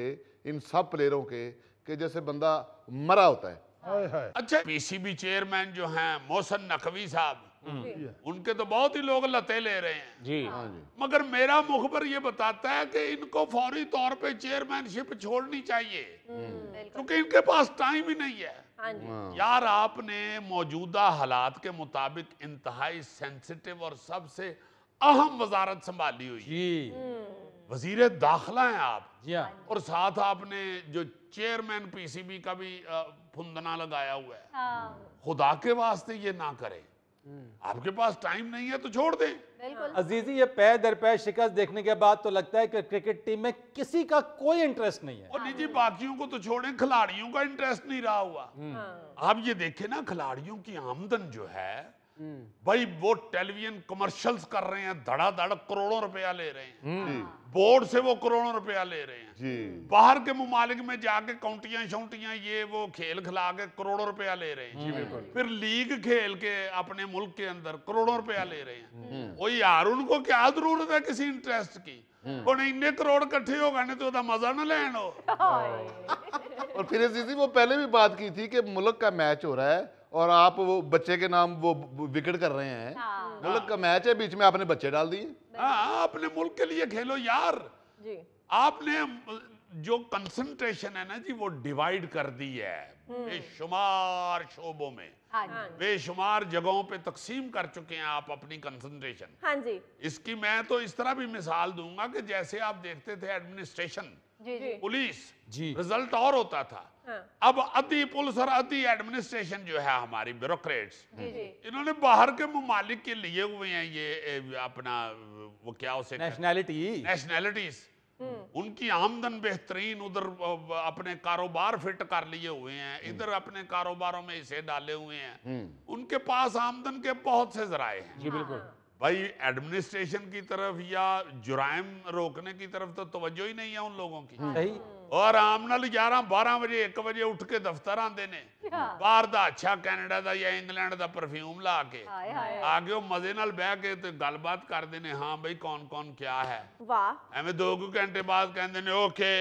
इन सब प्लेयरों के कि जैसे बंदा मरा होता है अच्छा पीसीबी चेयरमैन जो हैं मोहसन नकवी साहब हम्म। उनके तो बहुत ही लोग लते ले रहे हैं जी हाँ मगर मेरा मुखबर ये बताता है कि इनको फौरी तौर पे चेयरमैनशिप छोड़नी चाहिए हम्म। क्योंकि इनके पास टाइम ही नहीं है हाँ हाँ। यार आपने मौजूदा हालात के मुताबिक इंतहाई सेंसिटिव और सबसे अहम वजारत संभाली हुई हम्म। वजीर दाखिला है आप जी और साथ आपने जो चेयरमैन पीसीबी का भी फुंदना लगाया हुआ है हाँ। खुदा के वास्ते ये ना करें आपके पास टाइम नहीं है तो छोड़ दें अजीजी ये पै दर पै शिकस्त देखने के बाद तो लगता है कि क्रिकेट टीम में किसी का कोई इंटरेस्ट नहीं है और निजी बाकियों को तो छोड़ें खिलाड़ियों का इंटरेस्ट नहीं रहा हुआ हाँ। आप ये देखें ना खिलाड़ियों की आमदन जो है हम्म। भाई वो टेलीविजन कमर्शियल्स कर रहे हैं धड़ाधड़ करोड़ों रुपया ले रहे हैं हम्म। बोर्ड से वो करोड़ों रुपया ले रहे हैं बाहर के ममालिक में जाके काउंटियां शौंटियां ये वो खेल खिला के करोड़ों रुपया ले रहे हैं फिर लीग खेल के अपने मुल्क के अंदर करोड़ों रुपया ले रहे हैं वो यार उनको क्या जरूरत है किसी इंटरेस्ट की ਹੁਣ ਇੰਨੇ ਕਰੋੜ ਇਕੱਠੇ ਹੋ ਗਏ ਨੇ ਤੇ ਉਹਦਾ ਮਜ਼ਾ वो पहले भी बात की थी कि मुल्क का मैच हो रहा है और आप वो बच्चे के नाम वो विकेट कर रहे हैं हाँ। हाँ। मुल्क का मैच है बीच में आपने बच्चे डाल दिए हाँ, आपने मुल्क के लिए खेलो यार आपने जो कंसंट्रेशन है ना जी वो डिवाइड कर दी है हम्म। बेशुमार शोबों में बेशुमार जगहों पे तकसीम कर चुके हैं आप अपनी कंसंट्रेशन हाँ जी इसकी मैं तो इस तरह भी मिसाल दूंगा कि जैसे आप देखते थे एडमिनिस्ट्रेशन पुलिस जी रिजल्ट और होता था हाँ। अब अति पुलिस और अति एडमिनिस्ट्रेशन जो है हमारी ब्यूरोक्रेट्स इन्होंने बाहर के ममालिक के लिए हुए हैं ये अपना वो क्या उसे नेशनैलिटी नेशनैलिटीज हम्म। उनकी आमदन बेहतरीन उधर अपने कारोबार फिट कर लिए हुए हैं हम्म। इधर अपने कारोबारों में इसे डाले हुए हैं हम्म। उनके पास आमदन के बहुत से जराए हैं जी बिल्कुल हाँ। भाई एडमिनिस्ट्रेशन की तरफ या जुराइम रोकने की तरफ तो तवज्जो ही नहीं है उन लोगों की हम्म। सही और आम ਨਾਲ 11 12 बजे 1 बजे उठ के दफ्तर ਆਂਦੇ ने बाहर ਦਾ अच्छा ਕੈਨੇਡਾ ਦਾ या इंग्लैंड ਦਾ परफ्यूम ला के ਆ ਕੇ ਉਹ ਮਜ਼ੇ ਨਾਲ ਬਹਿ ਕੇ ਤੇ ਗੱਲਬਾਤ ਕਰਦੇ ਨੇ ਹਾਂ ਬਈ कौन ਕੌਣ ਕਿਆ ਹੈ ਵਾਹ ਐਵੇਂ 2 ਘੰਟੇ ਬਾਅਦ ਕਹਿੰਦੇ ਨੇ ਓਕੇ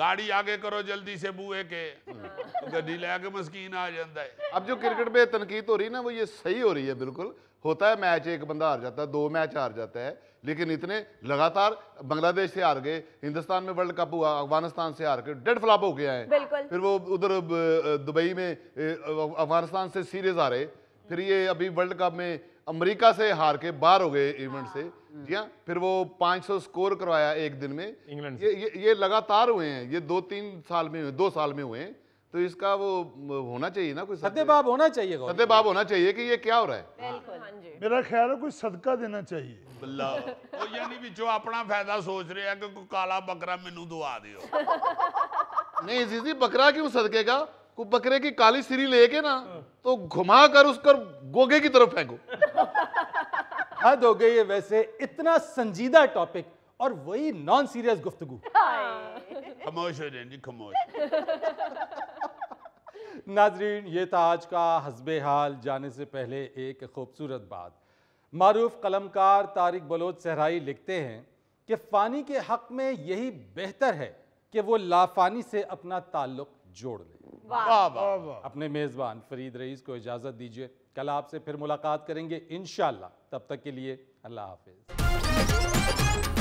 गाड़ी आगे करो जल्दी से बुए के हम्म। तो गड्डी लैके मस्कीन आ जाता है अब जो क्रिकेट पे तनकीद हो रही है ना वो ये सही हो रही है बिल्कुल होता है मैच एक बंदा हार जाता है दो मैच हार जाता है लेकिन इतने लगातार बांग्लादेश से हार गए हिंदुस्तान में वर्ल्ड कप हुआ अफगानिस्तान से हार गए डेड फ्लॉप हो गया है फिर वो उधर दुबई में अफगानिस्तान से सीरीज हारे फिर ये अभी वर्ल्ड कप में अमेरिका से हार के बाहर हो गए इवेंट से हाँ। जी हाँ फिर वो 500 स्कोर करवाया एक दिन में इंग्लैंड ये, ये ये लगातार हुए हैं ये दो तीन साल में हुए दो साल में हुए हैं तो इसका वो होना चाहिए ना कोई सत्यभाव होना चाहिए सत्यभाव होना चाहिए कि ये क्या हो रहा है हाँ मेरा ख्याल है कोई सदका देना चाहिए यानी भी जो अपना फायदा सोच रहे हैं कि कोई काला बकरा मेनू दुआ दियो नहीं जी बकरा क्यों सदके का को बकरे की काली सिरी लेके ना तो घुमा कर उसको गोगे की तरफ फेंको [laughs] हद हो गई है वैसे इतना संजीदा टॉपिक और वही नॉन सीरियस गुफ्तगु खमोश हो जाए जी खामोश [laughs] नाजरीन ये था आज का हसब हाल जाने से पहले एक खूबसूरत बात मरूफ कलमकार तारिक बलोच सहराई लिखते हैं कि फ़ानी के हक़ में यही बेहतर है कि वो लाफानी से अपना ताल्लुक जोड़ ले अपने मेज़बान फरीद रईस को इजाज़त दीजिए कल आपसे फिर मुलाकात करेंगे इन तब तक के लिए अल्लाह हाफिज़